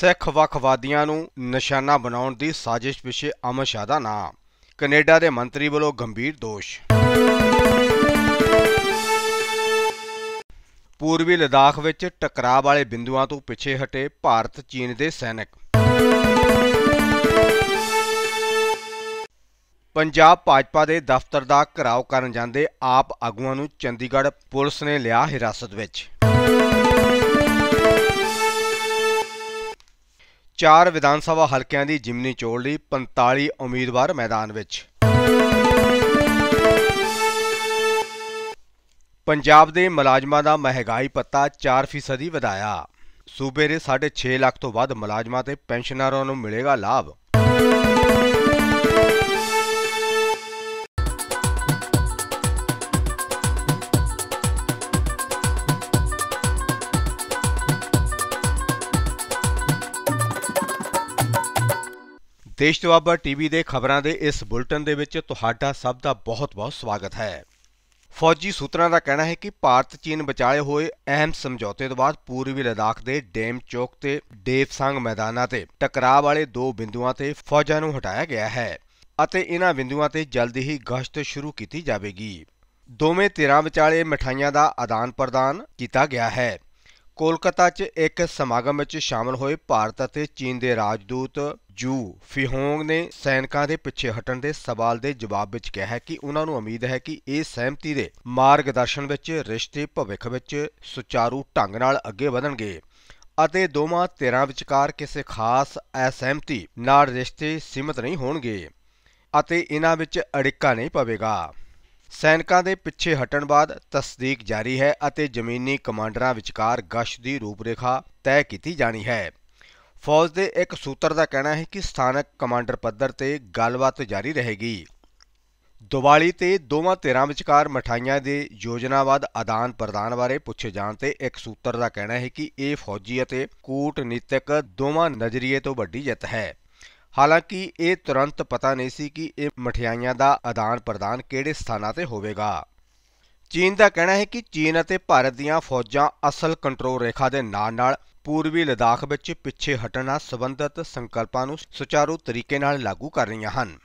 ਸਿੱਖ ਵਕਵਾਦੀਆਂ ਨੂੰ ਨਿਸ਼ਾਨਾ ਬਣਾਉਣ ਦੀ ਸਾਜ਼ਿਸ਼ ਵਿਸ਼ੇ ਅਮਰ ਸ਼ਾਹ ਦਾ ਨਾਮ ਕੈਨੇਡਾ ਦੇ ਮੰਤਰੀ ਵੱਲੋਂ ਗੰਭੀਰ ਦੋਸ਼ ਪੂਰਬੀ ਲਦਾਖ ਵਿੱਚ ਟਕਰਾਅ ਵਾਲੇ ਬਿੰਦੂਆਂ ਤੋਂ ਪਿੱਛੇ ਹਟੇ ਭਾਰਤ ਚੀਨ ਦੇ ਸੈਨਿਕ ਪੰਜਾਬ ਭਾਜਪਾ ਦੇ ਦਫ਼ਤਰ ਦਾ ਘਰਾਓ ਕਰਨ ਜਾਂਦੇ ਆਪ ਆਗੂਆਂ ਨੂੰ ਚੰਡੀਗੜ੍ਹ ਪੁਲਿਸ ਨੇ ਲਿਆ ਹਿਰਾਸਤ ਵਿੱਚ ਚਾਰ ਵਿਧਾਨ ਸਭਾ ਹਲਕਿਆਂ ਦੀ ਜਿਮਨੀ ਚੋਣ ਲਈ 45 ਉਮੀਦਵਾਰ ਮੈਦਾਨ ਵਿੱਚ ਪੰਜਾਬ ਦੇ ਮੁਲਾਜ਼ਮਾਂ ਦਾ ਮਹਿੰਗਾਈ ਪੱਤਾ 4% ਦੀ ਵਧਾਇਆ ਸੂਬੇ ਦੇ 6.5 ਲੱਖ ਤੋਂ ਵੱਧ ਮੁਲਾਜ਼ਮਾਂ ਤੇ ਪੈਨਸ਼ਨਰਾਂ ਨੂੰ ਮਿਲੇਗਾ ਲਾਭ ਦੇਸ਼ ਜਵਾਬਾ ਟੀਵੀ ਦੇ ਖਬਰਾਂ ਦੇ ਇਸ ਬੁਲਟਨ ਦੇ ਵਿੱਚ ਤੁਹਾਡਾ ਸਭ ਦਾ ਬਹੁਤ-ਬਹੁਤ ਸਵਾਗਤ ਹੈ। ਫੌਜੀ ਸੂਤਰਾਂ ਦਾ ਕਹਿਣਾ ਹੈ ਕਿ ਭਾਰਤ-ਚੀਨ ਵਿਚਾਲੇ ਹੋਏ ਅਹਿਮ ਸਮਝੌਤੇ ਤੋਂ ਬਾਅਦ ਪੂਰਬੀ ਲਦਾਖ ਦੇ ਡੈਮ ਚੌਕ ਤੇ ਡੇਵਸਾਂਗ ਮੈਦਾਨਾਂ ਤੇ ਟਕਰਾਅ ਵਾਲੇ ਦੋ ਬਿੰਦੂਆਂ ਤੇ ਫੌਜਾਂ ਨੂੰ ਹਟਾਇਆ ਗਿਆ ਹੈ ਅਤੇ ਇਹਨਾਂ ਬਿੰਦੂਆਂ ਤੇ ਜਲਦੀ ਹੀ ਗਸ਼ਤ ਸ਼ੁਰੂ ਕੀਤੀ ਜਾਵੇਗੀ। ਦੋਵੇਂ ਧਿਰਾਂ ਵਿਚਾਲੇ ਮਠਾਈਆਂ ਦਾ ਆਦਾਨ-ਪ੍ਰਦਾਨ ਕੀਤਾ ਗਿਆ ਹੈ। ਕੋਲਕਾਤਾ 'ਚ ਇੱਕ ਸਮਾਗਮ ਵਿੱਚ ਸ਼ਾਮਲ ਹੋਏ ਭਾਰਤ ਅਤੇ ਚੀਨ ਦੇ ਰਾਜਦੂਤ ਜੂ ਫਿਹੋਂਗ ਨੇ ਸੈਨਿਕਾਂ ਦੇ ਪਿੱਛੇ ਹਟਣ ਦੇ ਸਵਾਲ ਦੇ ਜਵਾਬ ਵਿੱਚ ਕਿਹਾ ਹੈ ਕਿ ਉਹਨਾਂ ਨੂੰ ਉਮੀਦ ਹੈ ਕਿ ਇਹ ਸਹਿਮਤੀ ਦੇ ਮਾਰਗਦਰਸ਼ਨ ਵਿੱਚ ਰਿਸ਼ਤੇ ਭਵਿੱਖ ਵਿੱਚ ਸੁਚਾਰੂ ਢੰਗ ਨਾਲ ਅੱਗੇ ਵਧਣਗੇ ਅਤੇ ਦੋਵਾਂ ਧਿਰਾਂ ਵਿਚਕਾਰ ਕਿਸੇ ਖਾਸ ਅਸਹਿਮਤੀ ਨਾਲ ਰਿਸ਼ਤੇ ਸੀਮਤ ਨਹੀਂ ਹੋਣਗੇ ਅਤੇ ਇਹਨਾਂ ਵਿੱਚ ਅੜਿੱਕਾ ਨਹੀਂ ਪਵੇਗਾ ਸੈਨਿਕਾਂ ਦੇ ਪਿੱਛੇ ਹਟਣ ਬਾਅਦ ਤਸਦੀਕ ਜਾਰੀ ਹੈ ਅਤੇ ਜ਼ਮੀਨੀ ਕਮਾਂਡਰਾਂ ਵਿਚਕਾਰ ਗਸ਼ਤ ਦੀ ਰੂਪਰੇਖਾ ਤੈਅ ਕੀਤੀ ਜਾਣੀ ਹੈ ਫੌਜ ਦੇ ਇੱਕ ਸੂਤਰ ਦਾ ਕਹਿਣਾ ਹੈ ਕਿ ਸਥਾਨਕ ਕਮਾਂਡਰ ਪੱਧਰ ਤੇ ਗੱਲਬਾਤ ਜਾਰੀ ਰਹੇਗੀ ਦੀਵਾਲੀ ਤੇ ਦੋਵਾਂ ਧਿਰਾਂ ਵਿਚਕਾਰ ਮਠਾਈਆਂ ਦੇ ਯੋਜਨਾਬੱਧ ਆਦਾਨ ਪ੍ਰਦਾਨ ਬਾਰੇ ਪੁੱਛੇ ਜਾਣ ਤੇ ਇੱਕ ਸੂਤਰ ਦਾ ਕਹਿਣਾ ਹੈ ਕਿ ਇਹ ਫੌਜੀ ਅਤੇ ਕੂਟਨੀਤਿਕ ਦੋਵਾਂ ਨਜ਼ਰੀਏ ਤੋਂ ਵੱਡੀ ਜਿੱਤ ਹੈ ਹਾਲਾਂਕਿ ਇਹ ਤੁਰੰਤ ਪਤਾ ਨਹੀਂ ਸੀ ਕਿ ਇਹ ਮਠਿਆਈਆਂ ਦਾ ਆਦਾਨ-ਪ੍ਰਦਾਨ ਕਿਹੜੇ ਸਥਾਨਾਂ ਤੇ ਹੋਵੇਗਾ। ਚੀਨ ਦਾ ਕਹਿਣਾ ਹੈ ਕਿ ਚੀਨ ਅਤੇ ਭਾਰਤ ਦੀਆਂ ਫੌਜਾਂ ਅਸਲ ਕੰਟਰੋਲ ਰੇਖਾ ਦੇ ਨਾਲ-ਨਾਲ ਪੂਰਬੀ ਲਦਾਖ ਵਿੱਚ ਪਿੱਛੇ ਹਟਣਾ ਸੰਬੰਧਤ ਸੰਕਲਪਾਂ ਨੂੰ ਸੁਚਾਰੂ ਤਰੀਕੇ ਨਾਲ ਲਾਗੂ ਕਰ ਰਹੀਆਂ ਹਨ।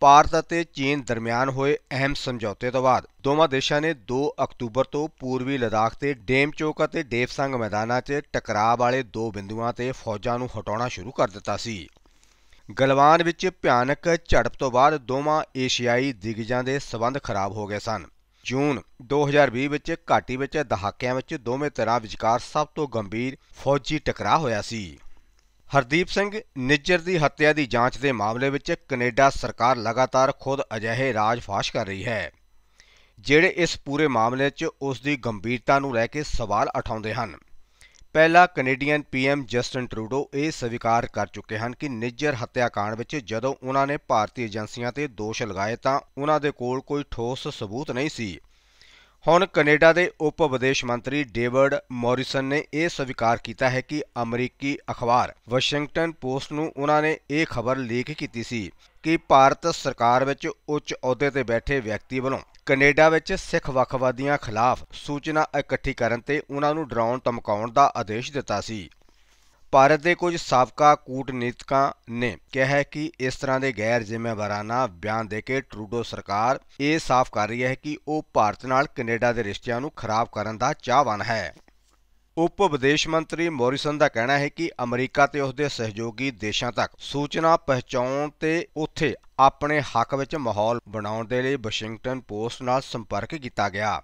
ਭਾਰਤ ਅਤੇ ਚੀਨ ਦਰਮਿਆਨ ਹੋਏ ਅਹਿਮ ਸਮਝੌਤੇ ਤੋਂ ਬਾਅਦ ਦੋਵਾਂ ਦੇਸ਼ਾਂ ਨੇ 2 ਅਕਤੂਬਰ ਤੋਂ ਪੂਰਬੀ ਲਦਾਖ ਦੇ ਡੇਮ ਚੌਕ ਅਤੇ ਦੇਵਸੰਗ ਮੈਦਾਨਾਂ 'ਚ ਟਕਰਾਅ ਵਾਲੇ ਦੋ ਬਿੰਦੂਆਂ ਤੇ ਫੌਜਾਂ ਨੂੰ ਹਟਾਉਣਾ ਸ਼ੁਰੂ ਕਰ ਦਿੱਤਾ ਸੀ। ਗਲਵਾਨ ਵਿੱਚ ਭਿਆਨਕ ਝੜਪ ਤੋਂ ਬਾਅਦ ਦੋਵਾਂ ਏਸ਼ੀਆਈ ਦਿਗਜਾਂ ਦੇ ਸਬੰਧ ਖਰਾਬ ਹੋ ਗਏ ਸਨ ਜੂਨ 2020 ਵਿੱਚ ਘਾਟੀ ਵਿੱਚ ਦਹਾਕਿਆਂ ਵਿੱਚ ਦੋਵੇਂ ਤਰ੍ਹਾਂ ਵਿਚਕਾਰ ਸਭ ਤੋਂ ਗੰਭੀਰ ਫੌਜੀ ਟਕਰਾਅ ਹੋਇਆ ਸੀ ਹਰਦੀਪ ਸਿੰਘ ਨਿੱਜਰ ਦੀ ਹੱਤਿਆ ਦੀ ਜਾਂਚ ਦੇ ਮਾਮਲੇ ਵਿੱਚ ਕੈਨੇਡਾ ਸਰਕਾਰ ਲਗਾਤਾਰ ਖੁਦ ਅਜਿਹੇ ਰਾਜ ਫਾਸ਼ ਕਰ ਰਹੀ ਹੈ ਜਿਹੜੇ ਇਸ ਪੂਰੇ ਮਾਮਲੇ 'ਚ ਉਸ ਦੀ ਗੰਭੀਰਤਾ ਨੂੰ ਲੈ ਕੇ ਸਵਾਲ ਉਠਾਉਂਦੇ ਹਨ ਪਹਿਲਾ ਕੈਨੇਡੀਅਨ ਪੀਐਮ ਜਸਟਨ ਟਰੂਡੋ ਇਹ ਸਵੀਕਾਰ ਕਰ ਚੁੱਕੇ ਹਨ ਕਿ ਨਿੱਜਰ ਹੱਤਿਆਕਾਂਡ ਵਿੱਚ ਜਦੋਂ ਉਹਨਾਂ ਨੇ ਭਾਰਤੀ ਏਜੰਸੀਆਂ ਤੇ ਦੋਸ਼ ਲਗਾਏ ਤਾਂ ਉਹਨਾਂ ਦੇ ਕੋਲ ਕੋਈ ਠੋਸ ਸਬੂਤ ਨਹੀਂ ਸੀ ਹੁਣ ਕੈਨੇਡਾ ਦੇ ਉਪ ਵਿਦੇਸ਼ ਮੰਤਰੀ ਡੇਵਿਡ ਮੌਰਿਸਨ ਨੇ ਇਹ ਸਵੀਕਾਰ ਕੀਤਾ ਹੈ ਕਿ ਅਮਰੀਕੀ ਅਖਬਾਰ ਵਾਸ਼ਿੰਗਟਨ ਪੋਸਟ ਨੂੰ ਉਹਨਾਂ ਨੇ ਇਹ ਖਬਰ ਲੀਕ ਕੀਤੀ ਸੀ ਕਿ ਭਾਰਤ ਸਰਕਾਰ ਵਿੱਚ ਉੱਚ ਅਹੁਦੇ ਤੇ ਬੈਠੇ ਵਿਅਕਤੀ ਵੱਲੋਂ ਕੈਨੇਡਾ ਵਿੱਚ ਸਿੱਖ ਵੱਖਵਾਦੀਆਂ ਖਿਲਾਫ ਸੂਚਨਾ ਇਕੱਠੀ ਕਰਨ ਤੇ ਉਹਨਾਂ ਨੂੰ ਡਰਾਉਣ ਧਮਕਾਉਣ ਦਾ ਆਦੇਸ਼ ਦਿੱਤਾ ਸੀ ਭਾਰਤ ਦੇ ਕੁਝ ਸਾਬਕਾ ਕੂਟਨੀਤਕਾਂ ਨੇ ਕਿਹਾ ਹੈ ਕਿ ਇਸ ਤਰ੍ਹਾਂ ਦੇ ਗੈਰ ਜ਼ਿੰਮੇਵਾਰਾਨਾ ਬਿਆਨ ਦੇ ਕੇ ਟਰੂਡੋ ਸਰਕਾਰ ਇਹ ਸਾਫ਼ ਕਰ ਰਹੀ ਹੈ ਕਿ ਉਹ ਭਾਰਤ ਨਾਲ ਕੈਨੇਡਾ ਦੇ ਰਿਸ਼ਤਿਆਂ ਨੂੰ ਖਰਾਬ ਕਰਨ ਦਾ ਚਾਹਵਾਨ ਹੈ ਉਪ ਵਿਦੇਸ਼ ਮੰਤਰੀ ਮੋਰਿਸਨ ਦਾ ਕਹਿਣਾ ਹੈ ਕਿ ਅਮਰੀਕਾ ਤੇ ਉਸ ਦੇ ਸਹਿਯੋਗੀ ਦੇਸ਼ਾਂ ਤੱਕ ਸੂਚਨਾ ਪਹੁੰਚਾਉਣ ਤੇ ਉੱਥੇ ਆਪਣੇ ਹੱਕ ਵਿੱਚ ਮਾਹੌਲ ਬਣਾਉਣ ਦੇ ਲਈ ਵਾਸ਼ਿੰਗਟਨ ਪੋਸਟ ਨਾਲ ਸੰਪਰਕ ਕੀਤਾ ਗਿਆ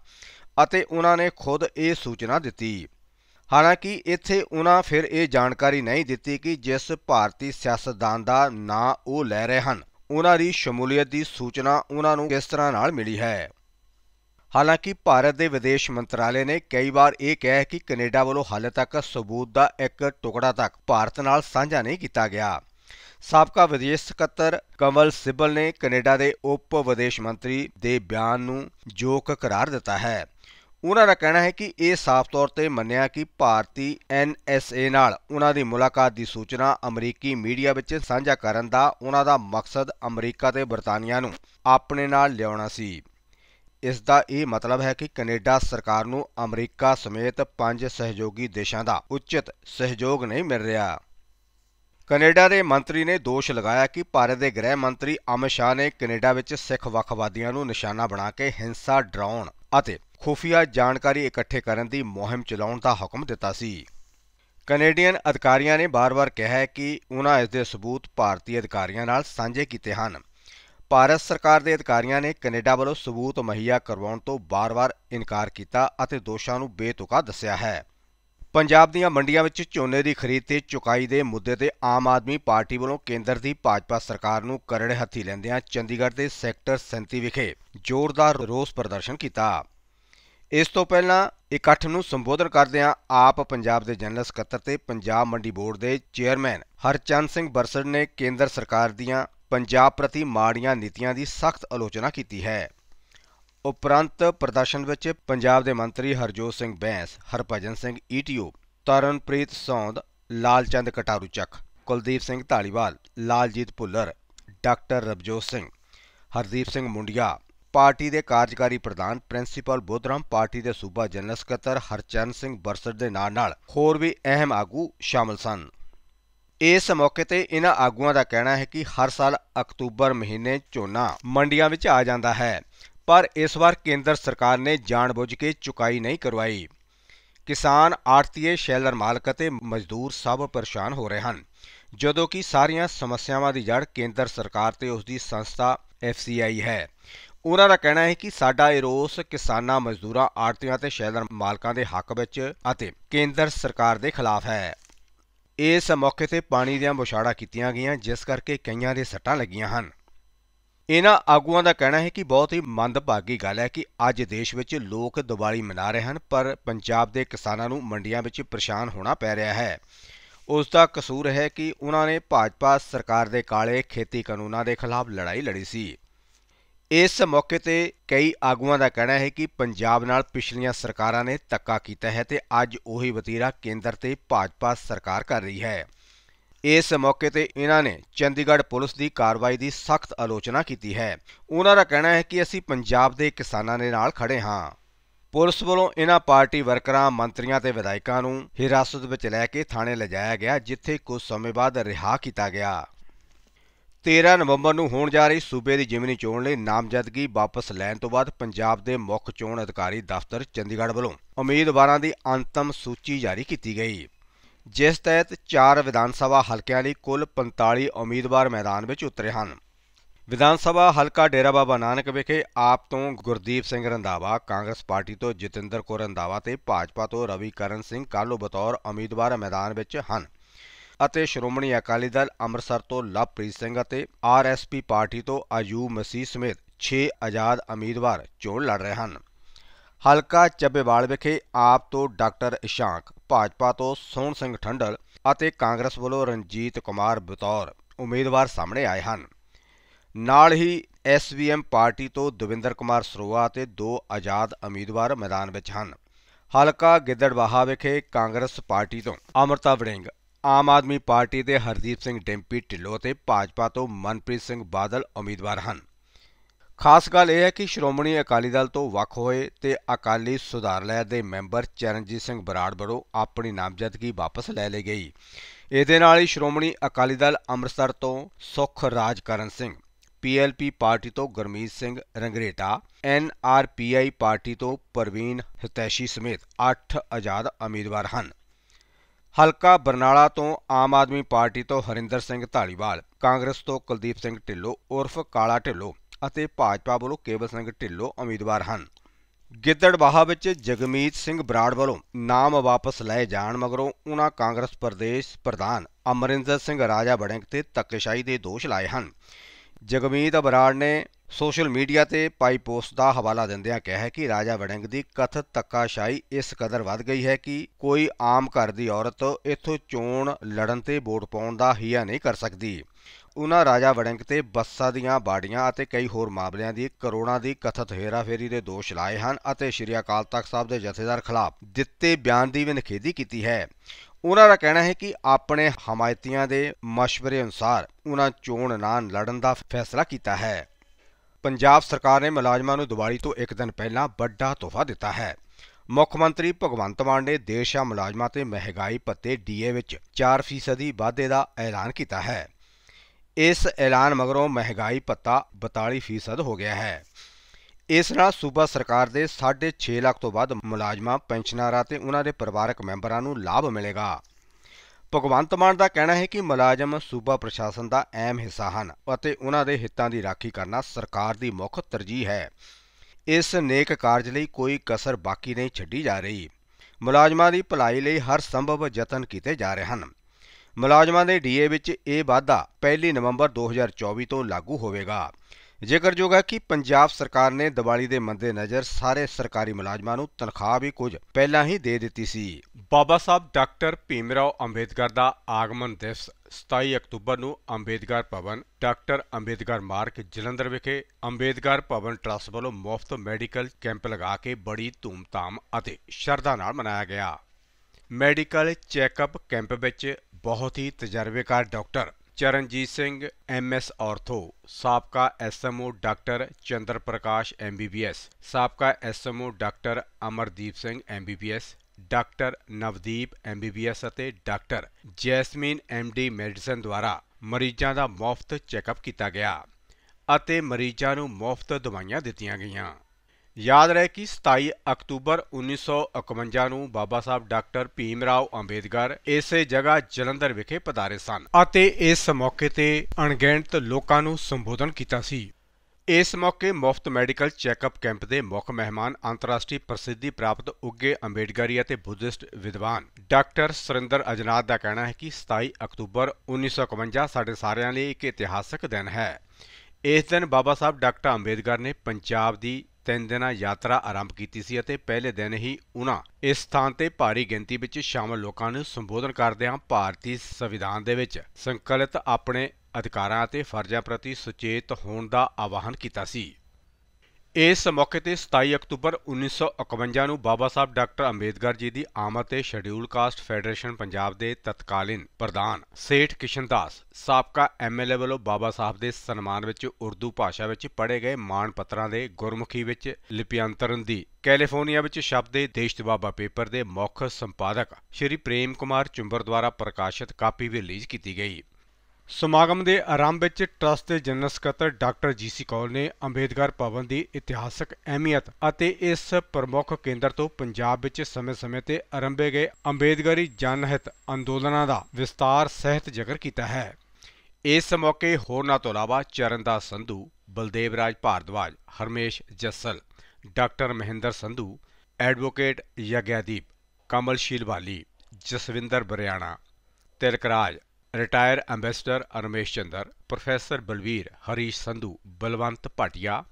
ਅਤੇ ਉਹਨਾਂ ਨੇ ਖੁਦ ਇਹ ਸੂਚਨਾ ਦਿੱਤੀ ਹਾਲਾਂਕਿ ਇੱਥੇ ਉਹਨਾਂ ਫਿਰ ਇਹ ਜਾਣਕਾਰੀ ਨਹੀਂ ਦਿੱਤੀ ਕਿ ਜਿਸ ਭਾਰਤੀ ਸਿਆਸਤਦਾਨ ਦਾ ਨਾਂ ਉਹ ਲੈ ਰਹੇ ਹਨ ਉਹਨਾਂ ਦੀ ਸ਼ਮੂਲੀਅਤ ਦੀ ਸੂਚਨਾ ਉਹਨਾਂ ਨੂੰ ਕਿਸ ਤਰ੍ਹਾਂ ਨਾਲ ਮਿਲੀ ਹੈ ਹਾਲਾਂਕਿ ਭਾਰਤ ਦੇ ਵਿਦੇਸ਼ ਮੰਤਰਾਲੇ ਨੇ ਕਈ ਵਾਰ ਇਹ ਕਿਹਾ ਕਿ ਕੈਨੇਡਾ ਵੱਲੋਂ ਹਾਲੇ ਤੱਕ ਸਬੂਤ ਦਾ ਇੱਕ ਟੁਕੜਾ ਤੱਕ ਭਾਰਤ ਨਾਲ ਸਾਂਝਾ ਨਹੀਂ ਕੀਤਾ ਗਿਆ ਸਾਬਕਾ ਵਿਦੇਸ਼ ਸਕੱਤਰ ਕਮਲ ਸਿਬਲ ਨੇ ਕੈਨੇਡਾ ਦੇ ਉਪ ਵਿਦੇਸ਼ ਮੰਤਰੀ ਦੇ ਬਿਆਨ ਨੂੰ ਜੋਕ ਕਰਾਰ ਦਿੱਤਾ ਹੈ ਉਹਨਾਂ ਦਾ ਕਹਿਣਾ ਹੈ ਕਿ ਇਹ ਸਾਫ਼ ਤੌਰ ਤੇ ਮੰਨਿਆ ਕਿ ਭਾਰਤੀ ਐਨਐਸਏ ਨਾਲ ਉਹਨਾਂ ਦੀ ਮੁਲਾਕਾਤ ਦੀ ਸੂਚਨਾ ਅਮਰੀਕੀ ਮੀਡੀਆ ਵਿੱਚ ਸਾਂਝਾ ਕਰਨ ਦਾ ਉਹਨਾਂ ਦਾ ਮਕਸਦ ਅਮਰੀਕਾ ਤੇ ਬਰਤਾਨੀਆ ਨੂੰ ਆਪਣੇ ਨਾਲ ਲਿਆਉਣਾ ਸੀ ਇਸ ਦਾ ਇਹ ਮਤਲਬ ਹੈ ਕਿ ਕੈਨੇਡਾ ਸਰਕਾਰ ਨੂੰ ਅਮਰੀਕਾ ਸਮੇਤ ਪੰਜ ਸਹਿਯੋਗੀ ਦੇਸ਼ਾਂ ਦਾ ਉਚਿਤ ਸਹਿਯੋਗ ਨਹੀਂ ਮਿਲ ਰਿਹਾ ਕੈਨੇਡਾ ਦੇ ਮੰਤਰੀ ਨੇ ਦੋਸ਼ ਲਗਾਇਆ ਕਿ ਭਾਰਤ ਦੇ ਗ੍ਰਹਿ ਮੰਤਰੀ ਅਮਿਤ ਸ਼ਾਹ ਨੇ ਕੈਨੇਡਾ ਵਿੱਚ ਸਿੱਖ ਵੱਖਵਾਦੀਆਂ ਨੂੰ ਨਿਸ਼ਾਨਾ ਬਣਾ ਕੇ ਹਿੰਸਾ ਡਰਾਉਣ ਅਤੇ ਖੁਫੀਆ ਜਾਣਕਾਰੀ ਇਕੱਠੇ ਕਰਨ ਦੀ ਮੁਹਿੰਮ ਚਲਾਉਣ ਦਾ ਹੁਕਮ ਦਿੱਤਾ ਸੀ ਕੈਨੇਡੀਅਨ ਅਧਿਕਾਰੀਆਂ ਨੇ ਬਾਰ-ਬਾਰ ਕਿਹਾ ਹੈ ਕਿ ਉਹਨਾਂ ਇਸ ਦੇ ਸਬੂਤ ਭਾਰਤੀ ਅਧਿਕਾਰੀਆਂ ਨਾਲ ਸਾਂਝੇ ਕੀਤੇ ਹਨ ਭਾਰਤ ਸਰਕਾਰ ਦੇ ਅਧਿਕਾਰੀਆਂ ਨੇ ਕੈਨੇਡਾ ਵੱਲੋਂ ਸਬੂਤ ਮਹਈਆ ਕਰਵਾਉਣ ਤੋਂ ਬਾਰ-ਬਾਰ ਇਨਕਾਰ ਕੀਤਾ ਅਤੇ ਦੋਸ਼ਾਂ ਨੂੰ ਬੇਤੁਕਾ ਦੱਸਿਆ ਹੈ। ਪੰਜਾਬ ਦੀਆਂ ਮੰਡੀਆਂ ਵਿੱਚ ਝੋਨੇ ਦੀ ਖਰੀਦ ਤੇ ਚੁਕਾਈ ਦੇ ਮੁੱਦੇ ਤੇ ਆਮ ਆਦਮੀ ਪਾਰਟੀ ਵੱਲੋਂ ਕੇਂਦਰ ਦੀ ਭਾਜਪਾ ਸਰਕਾਰ ਨੂੰ ਕਰੜੇ ਹੱਥੀ ਲੈਂਦਿਆਂ ਚੰਡੀਗੜ੍ਹ ਦੇ ਸੈਕਟਰ 37 ਵਿਖੇ ਜ਼ੋਰਦਾਰ ਰੋਸ ਪ੍ਰਦਰਸ਼ਨ ਕੀਤਾ। ਇਸ ਤੋਂ ਪਹਿਲਾਂ ਇਕੱਠ ਨੂੰ ਸੰਬੋਧਨ ਕਰਦਿਆਂ ਆਪ ਪੰਜਾਬ ਦੇ ਜਨਰਲ ਸਕੱਤਰ ਤੇ ਪੰਜਾਬ ਮੰਡੀ ਬੋਰਡ ਦੇ ਚੇਅਰਮੈਨ ਹਰਚੰਦ ਸਿੰਘ ਬਰਸੜ ਨੇ ਕੇਂਦਰ ਸਰਕਾਰ ਦੀਆਂ ਪੰਜਾਬ ਪ੍ਰਤੀ ਮਾੜੀਆਂ ਨੀਤੀਆਂ ਦੀ ਸਖਤ ਆਲੋਚਨਾ ਕੀਤੀ ਹੈ ਉਪਰੰਤ ਪ੍ਰਦਰਸ਼ਨ ਵਿੱਚ ਪੰਜਾਬ ਦੇ ਮੰਤਰੀ Harjot Singh Bains Harbhajan Singh ETO Tarunpreet Sond Lalchand Kataru Chak Kuldeep Singh Dhaliwal Laljit Bhullar doctor Rabjot Singh Hardeep Singh Mundian party ਦੇ ਕਾਰਜਕਾਰੀ ਪ੍ਰਧਾਨ ਪ੍ਰਿੰਸੀਪਲ ਬੋਧਰਾਮ ਪਾਰਟੀ ਦੇ ਸੂਬਾ ਜਨਰਲ ਸਕੱਤਰ ਹਰਚੰਦ ਸਿੰਘ ਬਰਸੜ ਦੇ ਨਾਲ ਨਾਲ ਹੋਰ ਵੀ ਅਹਿਮ ਆਗੂ ਸ਼ਾਮਲ ਸਨ ਇਸ ਮੌਕੇ ਤੇ ਇਹਨਾਂ ਆਗੂਆਂ ਦਾ ਕਹਿਣਾ ਹੈ ਕਿ ਹਰ ਸਾਲ ਅਕਤੂਬਰ ਮਹੀਨੇ ਝੋਨਾ ਮੰਡੀਆਂ ਵਿੱਚ ਆ ਜਾਂਦਾ ਹੈ ਪਰ ਇਸ ਵਾਰ ਕੇਂਦਰ ਸਰਕਾਰ ਨੇ ਜਾਣਬੁੱਝ ਕੇ ਚੁਕਾਈ ਨਹੀਂ ਕਰਵਾਈ ਕਿਸਾਨ ਆੜਤੀਏ ਸ਼ੈਲਰ ਮਾਲਕ ਅਤੇ ਮਜ਼ਦੂਰ ਸਭ ਪਰੇਸ਼ਾਨ ਹੋ ਰਹੇ ਹਨ ਜਦੋਂ ਕਿ ਸਾਰੀਆਂ ਸਮੱਸਿਆਵਾਂ ਦੀ ਜੜ ਕੇਂਦਰ ਸਰਕਾਰ ਤੇ ਉਸ ਦੀ ਸੰਸਥਾ ਐਫਸੀਆਈ ਹੈ ਉਹਨਾਂ ਦਾ ਕਹਿਣਾ ਹੈ ਕਿ ਸਾਡਾ ਇਰੋਸ ਕਿਸਾਨਾਂ ਮਜ਼ਦੂਰਾਂ ਆੜਤੀਆਂ ਤੇ ਸ਼ੈਲਰ ਮਾਲਕਾਂ ਦੇ ਹੱਕ ਵਿੱਚ ਅਤੇ ਕੇਂਦਰ ਸਰਕਾਰ ਦੇ ਖਿਲਾਫ ਹੈ ਇਸ ਮੌਕੇ ਤੇ ਪਾਣੀ ਦੀਆਂ ਬੁਛਾੜਾਂ ਕੀਤੀਆਂ ਗਈਆਂ ਜਿਸ ਕਰਕੇ ਕਈਆਂ ਦੇ ਸੱਟਾਂ ਲੱਗੀਆਂ ਹਨ ਇਹਨਾਂ ਆਗੂਆਂ ਦਾ ਕਹਿਣਾ ਹੈ ਕਿ ਬਹੁਤ ਹੀ ਮੰਦਭਾਗੀ ਗੱਲ ਹੈ ਕਿ ਅੱਜ ਦੇਸ਼ ਵਿੱਚ ਲੋਕ ਦੀਵਾਲੀ ਮਨਾ ਰਹੇ ਹਨ ਪਰ ਪੰਜਾਬ ਦੇ ਕਿਸਾਨਾਂ ਨੂੰ ਮੰਡੀਆਂ ਵਿੱਚ ਪਰੇਸ਼ਾਨ ਹੋਣਾ ਪੈ ਰਿਹਾ ਹੈ ਉਸ ਦਾ ਕਸੂਰ ਹੈ ਕਿ ਉਹਨਾਂ ਨੇ ਭਾਜਪਾ ਸਰਕਾਰ ਦੇ ਕਾਲੇ ਖੇਤੀ ਕਾਨੂੰਨਾਂ ਦੇ ਖਿਲਾਫ ਲੜਾਈ ਲੜੀ ਸੀ ਇਸ ਮੌਕੇ ਤੇ ਕਈ ਆਗੂਆਂ ਦਾ ਕਹਿਣਾ ਹੈ ਕਿ ਪੰਜਾਬ ਨਾਲ ਪਿਛਲੀਆਂ ਸਰਕਾਰਾਂ ਨੇ ਤੱਕਾ ਕੀਤਾ ਹੈ ਤੇ ਅੱਜ ਉਹੀ ਵਤੀਰਾ ਕੇਂਦਰ ਤੇ ਭਾਜਪਾ ਸਰਕਾਰ ਕਰ ਰਹੀ ਹੈ ਇਸ ਮੌਕੇ ਤੇ ਇਹਨਾਂ ਨੇ ਚੰਡੀਗੜ੍ਹ ਪੁਲਿਸ ਦੀ ਕਾਰਵਾਈ ਦੀ ਸਖਤ ਆਲੋਚਨਾ ਕੀਤੀ ਹੈ ਉਹਨਾਂ ਦਾ ਕਹਿਣਾ ਹੈ ਕਿ ਅਸੀਂ ਪੰਜਾਬ ਦੇ ਕਿਸਾਨਾਂ ਦੇ ਨਾਲ ਖੜੇ ਹਾਂ ਪੁਲਿਸ ਵੱਲੋਂ ਇਹਨਾਂ ਪਾਰਟੀ ਵਰਕਰਾਂ ਮੰਤਰੀਆਂ ਤੇ ਵਿਧਾਇਕਾਂ ਨੂੰ ਹਿਰਾਸਤ ਵਿੱਚ ਲੈ ਕੇ ਥਾਣੇ ਲਿਜਾਇਆ ਗਿਆ ਜਿੱਥੇ ਕੁਝ ਸਮੇਂ ਬਾਅਦ ਰਿਹਾ ਕੀਤਾ ਗਿਆ 13 ਨਵੰਬਰ ਨੂੰ ਹੋਣ ਜਾ ਰਹੀ ਸੂਬੇ ਦੀ ਜ਼ਿਮਨੀ ਚੋਣ ਲਈ ਨਾਮਜ਼ਦਗੀ ਵਾਪਸ ਲੈਣ ਤੋਂ ਬਾਅਦ ਪੰਜਾਬ ਦੇ ਮੁੱਖ ਚੋਣ ਅਧਿਕਾਰੀ ਦਫ਼ਤਰ ਚੰਡੀਗੜ੍ਹ ਵੱਲੋਂ ਉਮੀਦਵਾਰਾਂ ਦੀ ਅੰਤਮ ਸੂਚੀ ਜਾਰੀ ਕੀਤੀ ਗਈ ਜਿਸ ਤਹਿਤ 4 ਵਿਧਾਨ ਸਭਾ ਹਲਕਿਆਂ ਲਈ ਕੁੱਲ 45 ਉਮੀਦਵਾਰ ਮੈਦਾਨ ਵਿੱਚ ਉਤਰੇ ਹਨ ਵਿਧਾਨ ਸਭਾ ਹਲਕਾ ਡੇਰਾ ਬਾਬਾ ਨਾਨਕ ਵਿਖੇ ਆਪ ਤੋਂ ਗੁਰਦੀਪ ਸਿੰਘ ਰੰਦਾਵਾ ਕਾਂਗਰਸ ਪਾਰਟੀ ਤੋਂ ਜਤਿੰਦਰ ਕੌਰ ਰੰਦਾਵਾ ਤੇ ਭਾਜਪਾ ਤੋਂ ਰਵੀ ਕਰਨ ਸਿੰਘ ਕਾਲੋ ਬਤੌਰ ਉਮੀਦਵਾਰ ਮੈਦਾਨ ਵਿੱਚ ਹਨ ਅਤੇ ਸ਼੍ਰੋਮਣੀ ਅਕਾਲੀ ਦਲ ਅੰਮ੍ਰਿਤਸਰ ਤੋਂ ਲਵਪ੍ਰੀਤ ਸਿੰਘ ਅਤੇ ਆਰਐਸਪੀ ਪਾਰਟੀ ਤੋਂ ਆਯੂਬ ਮਸੀਹ ਸਮੇਤ 6 ਆਜ਼ਾਦ ਉਮੀਦਵਾਰ ਚੋਣ ਲੜ ਰਹੇ ਹਨ ਹਲਕਾ ਚੱਬੇਵਾਲ ਵਿਖੇ ਆਪ ਤੋਂ ਡਾਕਟਰ ਇਸ਼ਾਂਕ ਭਾਜਪਾ ਤੋਂ ਸੋਹਣ ਸਿੰਘ ਠੰਡਲ ਅਤੇ ਕਾਂਗਰਸ ਵੱਲੋਂ ਰਣਜੀਤ ਕੁਮਾਰ ਬਤੌਰ ਉਮੀਦਵਾਰ ਸਾਹਮਣੇ ਆਏ ਹਨ ਨਾਲ ਹੀ ਐਸਵੀਐਮ ਪਾਰਟੀ ਤੋਂ ਦਵਿੰਦਰ ਕੁਮਾਰ ਸਰੋਆ ਅਤੇ ਦੋ ਆਜ਼ਾਦ ਉਮੀਦਵਾਰ ਮੈਦਾਨ ਵਿੱਚ ਹਨ ਹਲਕਾ ਗਿੱਦੜਵਾਹਾ ਵਿਖੇ ਕਾਂਗਰਸ ਪਾਰਟੀ ਤੋਂ ਅਮਰਤਾ ਵੜਿੰਗ ਆਮ ਆਦਮੀ ਪਾਰਟੀ ਦੇ ਹਰਦੀਪ ਸਿੰਘ ਡੈਂਪੀ ਢਿੱਲੋਂ ਤੇ ਭਾਜਪਾ ਤੋਂ ਮਨਪ੍ਰੀਤ ਸਿੰਘ ਬਾਦਲ ਉਮੀਦਵਾਰ ਹਨ ਖਾਸ ਗੱਲ ਇਹ ਹੈ ਕਿ ਸ਼੍ਰੋਮਣੀ ਅਕਾਲੀ ਦਲ ਤੋਂ ਵੱਖ ਹੋਏ ਤੇ ਅਕਾਲੀ ਸੁਧਾਰ ਲਹਿਰ ਦੇ ਮੈਂਬਰ ਚਰਨਜੀਤ ਸਿੰਘ ਬਰਾੜ ਬੜੋ ਆਪਣੀ ਨਾਮਜ਼ਦਗੀ ਵਾਪਸ ਲੈ ਲਈ ਗਈ ਇਹਦੇ ਨਾਲ ਹੀ ਸ਼੍ਰੋਮਣੀ ਅਕਾਲੀ ਦਲ ਅੰਮ੍ਰਿਤਸਰ ਤੋਂ ਸੁਖ ਰਾਜਕਰਨ ਸਿੰਘ ਪੀਐਲਪੀ ਪਾਰਟੀ ਤੋਂ ਗਰਮੀਤ ਸਿੰਘ ਰੰਗਰੇਟਾ ਐਨਆਰਪੀਆਈ ਪਾਰਟੀ ਤੋਂ ਪ੍ਰਵੀਨ ਹਿਤੈਸ਼ੀ ਸਮੇਤ 8 ਆਜ਼ਾਦ ਉਮੀਦਵਾਰ ਹਨ ਹਲਕਾ ਬਰਨਾਲਾ ਤੋਂ ਆਮ ਆਦਮੀ ਪਾਰਟੀ ਤੋਂ ਹਰਿੰਦਰ ਸਿੰਘ ਢਾਲੀਵਾਲ ਕਾਂਗਰਸ ਤੋਂ ਕੁਲਦੀਪ ਸਿੰਘ ਢਿੱਲੋਂ ਉਰਫ ਕਾਲਾ ਢਿੱਲੋਂ ਅਤੇ ਭਾਜਪਾ ਵੱਲੋਂ ਕੇਵਲ ਸਿੰਘ ਢਿੱਲੋਂ ਉਮੀਦਵਾਰ ਹਨ ਗਿੱਦੜਵਾਹਾ ਵਿੱਚ ਜਗਮੀਤ ਸਿੰਘ ਬਰਾੜ ਵੱਲੋਂ ਨਾਮ ਵਾਪਸ ਲਏ ਜਾਣ ਮਗਰੋਂ ਉਹਨਾਂ ਕਾਂਗਰਸ ਪ੍ਰਦੇਸ਼ ਪ੍ਰਧਾਨ ਅਮਰਿੰਦਰ ਸਿੰਘ ਰਾਜਾ ਬੜੈਂਕ ਤੇ ਧੱਕੇਸ਼ਾਹੀ ਦੇ ਦੋਸ਼ ਲਾਏ ਹਨ ਜਗਮੀਤ ਬਰਾੜ ਨੇ ਸੋਸ਼ਲ ਮੀਡੀਆ ਤੇ ਪਾਈ ਪੋਸਟ ਦਾ ਹਵਾਲਾ ਦਿੰਦਿਆਂ ਕਿਹਾ ਹੈ ਕਿ ਰਾਜਾ ਵੜਿੰਗ ਦੀ ਕਥਿਤ ਤੱਕਾਸ਼ਾਈ ਇਸ ਕਦਰ ਵੱਧ ਗਈ ਹੈ ਕਿ ਕੋਈ ਆਮ ਘਰ ਦੀ ਔਰਤ ਇੱਥੋਂ ਚੋਣ ਲੜਨ ਤੇ ਵੋਟ ਪਾਉਣ ਦਾ ਹਿਆ ਨਹੀਂ ਕਰ ਸਕਦੀ ਉਹਨਾਂ ਰਾਜਾ ਵੜਿੰਗ ਤੇ ਬੱਸਾਂ ਦੀਆਂ ਬਾੜੀਆਂ ਅਤੇ ਕਈ ਹੋਰ ਮਾਮਲਿਆਂ ਦੀ ਕਰੋੜਾਂ ਦੀ ਕਥਿਤ ਹੇਰਾਫੇਰੀ ਦੇ ਦੋਸ਼ ਲਾਏ ਹਨ ਅਤੇ ਸ਼੍ਰੀ ਅਕਾਲ ਤਖਤ ਸਾਹਿਬ ਦੇ ਜਥੇਦਾਰ ਖਿਲਾਫ ਦਿੱਤੇ ਬਿਆਨ ਦੀ ਵੀ ਨਿਖੇਧੀ ਕੀਤੀ ਹੈ ਉਹਨਾਂ ਦਾ ਕਹਿਣਾ ਹੈ ਕਿ ਆਪਣੇ ਹਮਾਇਤੀਆਂ ਦੇ مشਵਰੇ ਅਨੁਸਾਰ ਉਹਨਾਂ ਚੋਣ ਨਾਲ ਲੜਨ ਦਾ ਫੈਸਲਾ ਕੀਤਾ ਹੈ ਪੰਜਾਬ ਸਰਕਾਰ ਨੇ ਮੁਲਾਜ਼ਮਾਂ ਨੂੰ ਦੀਵਾਲੀ ਤੋਂ ਇੱਕ ਦਿਨ ਪਹਿਲਾਂ ਵੱਡਾ ਤੋਹਫਾ ਦਿੱਤਾ ਹੈ ਮੁੱਖ ਮੰਤਰੀ ਭਗਵੰਤ ਮਾਨ ਨੇ ਦੇਸ਼ਾ ਮੁਲਾਜ਼ਮਾਂ ਤੇ ਮਹਿੰਗਾਈ ਭੱਤੇ ਡੀਏ ਵਿੱਚ 4% ਦੀ ਵਾਧੇ ਦਾ ਐਲਾਨ ਕੀਤਾ ਹੈ ਇਸ ਐਲਾਨ ਮਗਰੋਂ ਮਹਿੰਗਾਈ ਭੱਤਾ 42% ਹੋ ਗਿਆ ਹੈ ਇਸ ਨਾਲ ਸੂਬਾ ਸਰਕਾਰ ਦੇ 6.5 ਲੱਖ ਤੋਂ ਵੱਧ ਮੁਲਾਜ਼ਮਾਂ ਪੈਨਸ਼ਨਰਾਂ ਤੇ ਉਹਨਾਂ ਦੇ ਪਰਿਵਾਰਕ ਮੈਂਬਰਾਂ ਨੂੰ ਲਾਭ ਮਿਲੇਗਾ ਭਗਵੰਤ ਮਾਨ ਦਾ ਕਹਿਣਾ ਹੈ ਕਿ ਮੁਲਾਜ਼ਮ ਸੂਬਾ ਪ੍ਰਸ਼ਾਸਨ ਦਾ ਅਹਿਮ ਹਿੱਸਾ ਹਨ ਅਤੇ ਉਹਨਾਂ ਦੇ ਹਿੱਤਾਂ ਦੀ ਰਾਖੀ ਕਰਨਾ ਸਰਕਾਰ ਦੀ ਮੁੱਖ ਤਰਜੀਹ ਹੈ ਇਸ ਨੇਕ ਕਾਰਜ ਲਈ ਕੋਈ ਕਸਰ ਬਾਕੀ ਨਹੀਂ ਛੱਡੀ ਜਾ ਰਹੀ ਮੁਲਾਜ਼ਮਾਂ ਦੀ ਭਲਾਈ ਲਈ ਹਰ ਸੰਭਵ ਯਤਨ ਕੀਤੇ ਜਾ ਰਹੇ ਹਨ ਮੁਲਾਜ਼ਮਾਂ ਦੇ ਡੀਏ ਵਿੱਚ ਇਹ ਵਾਅਦਾ 1 ਨਵੰਬਰ 2024 ਤੋਂ ਲਾਗੂ ਹੋਵੇਗਾ ਜੇਕਰ ਹੈ ਕਿ ਪੰਜਾਬ ਸਰਕਾਰ ਨੇ ਦੀਵਾਲੀ ਦੇ ਮੰਦੇ ਨਜ਼ਰ ਸਾਰੇ ਸਰਕਾਰੀ ਮੁਲਾਜ਼ਮਾਂ ਨੂੰ ਤਨਖਾਹ ਵੀ ਕੁਝ ਪਹਿਲਾਂ ਹੀ ਦੇ ਦਿੱਤੀ ਸੀ ਬਾਬਾ ਸਾਹਿਬ ਡਾਕਟਰ ਭੀਮਰਾਓ ਅੰਬੇਦਕਰ ਦਾ ਆਗਮਨ ਦਿਵਸ 27 ਅਕਤੂਬਰ ਨੂੰ ਅੰਬੇਦਕਰ ਭਵਨ ਡਾਕਟਰ ਅੰਬੇਦਕਰ ਮਾਰਕ ਜਲੰਧਰ ਵਿਖੇ ਅੰਬੇਦਕਰ ਭਵਨ ਟਰਸਟ ਵੱਲੋਂ ਮੁਫਤ ਮੈਡੀਕਲ ਕੈਂਪ ਲਗਾ ਕੇ ਬੜੀ ਧੂਮਧਾਮ ਅਤੇ ਸ਼ਰਧਾ ਨਾਲ ਮਨਾਇਆ ਗਿਆ ਮੈਡੀਕਲ ਚੈੱਕਅਪ ਕੈਂਪ ਵਿੱਚ ਬਹੁਤ ਹੀ ਤਜਰਬੇਕਾਰ doctor Charanjit Singh MS ortho ਸਾਬਕਾ SMO doctor Chander Prakash MBBS ਸਾਬਕਾ SMO doctor Amardeep Singh MBBS doctor Navdeep MBBS ਅਤੇ ਡਾਕਟਰ ਜੈਸਮੀਨ ਐਮਡੀ ਮੈਡੀਸਨ ਦੁਆਰਾ ਮਰੀਜ਼ਾਂ ਦਾ ਮੁਫਤ ਚੈੱਕਅਪ ਕੀਤਾ ਗਿਆ ਅਤੇ ਮਰੀਜ਼ਾਂ ਨੂੰ ਮੁਫਤ ਦਵਾਈਆਂ ਦਿੱਤੀਆਂ ਗਈਆਂ ਯਾਦ ਰਹੇ ਕਿ 27 ਅਕਤੂਬਰ 1951 ਨੂੰ ਬਾਬਾ ਸਾਹਿਬ ਡਾਕਟਰ ਭੀਮ ਰਾਓ ਅੰਬੇਦਕਰ ਇਸੇ ਜਗ੍ਹਾ ਜਲੰਧਰ ਵਿਖੇ ਪਧਾਰੇ ਸਨ ਅਤੇ ਇਸ ਮੌਕੇ ਤੇ ਅਣਗਿਣਤ ਲੋਕਾਂ ਨੂੰ ਸੰਬੋਧਨ ਕੀਤਾ ਸੀ ਇਸ ਮੌਕੇ ਮੁਫਤ ਮੈਡੀਕਲ ਚੈੱਕਅਪ ਕੈਂਪ ਦੇ ਮੁੱਖ ਮਹਿਮਾਨ ਅੰਤਰਰਾਸ਼ਟਰੀ ਪ੍ਰਸਿੱਧੀ ਪ੍ਰਾਪਤ ਉੱਗੇ ਅੰਬੇਡਕਰੀ ਅਤੇ ਬੁੱਧਿਸਟ ਵਿਦਵਾਨ ਡਾਕਟਰ ਸਰਿੰਦਰ ਅਜਨਾਦ ਦਾ ਕਹਿਣਾ ਹੈ ਕਿ 27 ਅਕਤੂਬਰ 1951 ਸਾਡੇ ਸਾਰਿਆਂ ਲਈ ਇੱਕ ਇਤਿਹਾਸਕ ਦਿਨ ਹੈ ਇਸ ਦਿਨ ਬਾਬਾ ਸਾਹਿਬ ਡਾਕਟਰ ਅੰਬੇਦਕਰ ਨੇ ਪੰਜਾਬ ਦੀ ਤਿੰਨ ਦਿਨਾਂ ਯਾਤਰਾ ਆਰੰਭ ਕੀਤੀ ਸੀ ਅਤੇ ਪਹਿਲੇ ਦਿਨ ਹੀ ਉਹਨਾਂ ਇਸ ਸਥਾਨ ਤੇ ਭਾਰੀ ਗਿਣਤੀ ਵਿੱਚ ਸ਼ਾਮਲ ਲੋਕਾਂ ਨੂੰ ਸੰਬੋਧਨ ਕਰਦਿਆਂ ਭਾਰਤੀ ਸੰਵਿਧਾਨ ਦੇ ਵਿੱਚ ਸੰਕਲਿਤ ਆਪਣੇ ਅਧਿਕਾਰਾਂ ਅਤੇ ਫਰਜ਼ਾਂ ਪ੍ਰਤੀ ਸੁਚੇਤ ਹੋਣ ਦਾ ਆਵਾਹਨ ਕੀਤਾ ਸੀ ਇਸ ਮੌਕੇ ਤੇ 27 ਅਕਤੂਬਰ 1951 ਨੂੰ ਬਾਬਾ ਸਾਹਿਬ ਡਾਕਟਰ ਅੰਬੇਦਕਰ ਜੀ ਦੀ ਆਮਦ ਤੇ ਸ਼ੈਡਿਊਲ ਕਾਸਟ ਫੈਡਰੇਸ਼ਨ ਪੰਜਾਬ ਦੇ ਤਤਕਾਲੀਨ ਪ੍ਰਧਾਨ ਸੇਠ ਕਿਸ਼ਨ ਦਾਸ ਸਾਬਕਾ ਐਮਐਲਏ ਵੱਲੋਂ ਬਾਬਾ ਸਾਹਿਬ ਦੇ ਸਨਮਾਨ ਵਿੱਚ ਉਰਦੂ ਭਾਸ਼ਾ ਵਿੱਚ ਪੜ੍ਹੇ ਗਏ ਮਾਣ ਪੱਤਰਾਂ ਦੇ ਗੁਰਮੁਖੀ ਵਿੱਚ ਲਿਪਿਆਂਤਰਨ ਦੀ ਕੈਲੀਫੋਰਨੀਆ ਵਿੱਚ ਸ਼ਬਦੇ ਦੇਸ਼ ਬਾਬਾ ਪੇਪਰ ਦੇ ਮੁੱਖ ਸੰਪਾਦਕ ਸ਼੍ਰੀ ਪ੍ਰੇਮ ਕੁਮਾਰ ਚੁੰਬਰ ਦੁਆਰਾ ਪ੍ਰਕਾਸ਼ਿਤ ਕਾਪੀ ਵੀ ਰਿਲੀਜ਼ ਕੀਤੀ ਗਈ ਸਮਾਗਮ ਦੇ ਆਰੰਭ ਵਿੱਚ ਟਰਸਟ ਦੇ ਜਨਰਲ ਸਕੱਤਰ ਡਾਕਟਰ ਜੀਸੀ ਕੌਲ ਨੇ ਅੰਬੇਦਕਰ ਭਵਨ ਦੀ ਇਤਿਹਾਸਕ ਅਹਿਮੀਅਤ ਅਤੇ ਇਸ ਪ੍ਰਮੁੱਖ ਕੇਂਦਰ ਤੋਂ ਪੰਜਾਬ ਵਿੱਚ ਸਮੇਂ-ਸਮੇਂ ਤੇ ਆਰੰਭੇ ਗਏ ਅੰਬੇਦਕਰੀ ਜਨਹਿਤ ਅੰਦੋਲਨਾਂ ਦਾ ਵਿਸਤਾਰ ਸਹਿਤ ਜ਼ਿਕਰ ਕੀਤਾ ਹੈ। ਇਸ ਮੌਕੇ ਹੋਰਨਾਂ ਤੋਂ ਇਲਾਵਾ Charandas Sandhu, Baldev Raj Bhardwaj, Harmesh Jassal, doctor Mahinder Sandhu, advocate Yagyadeep, Kamalsheel Wali, Jaswinder Bariana, Tilakraj retire ambassador Armesh Chander professor Balvir Harish Sandhu Balwant Bhatia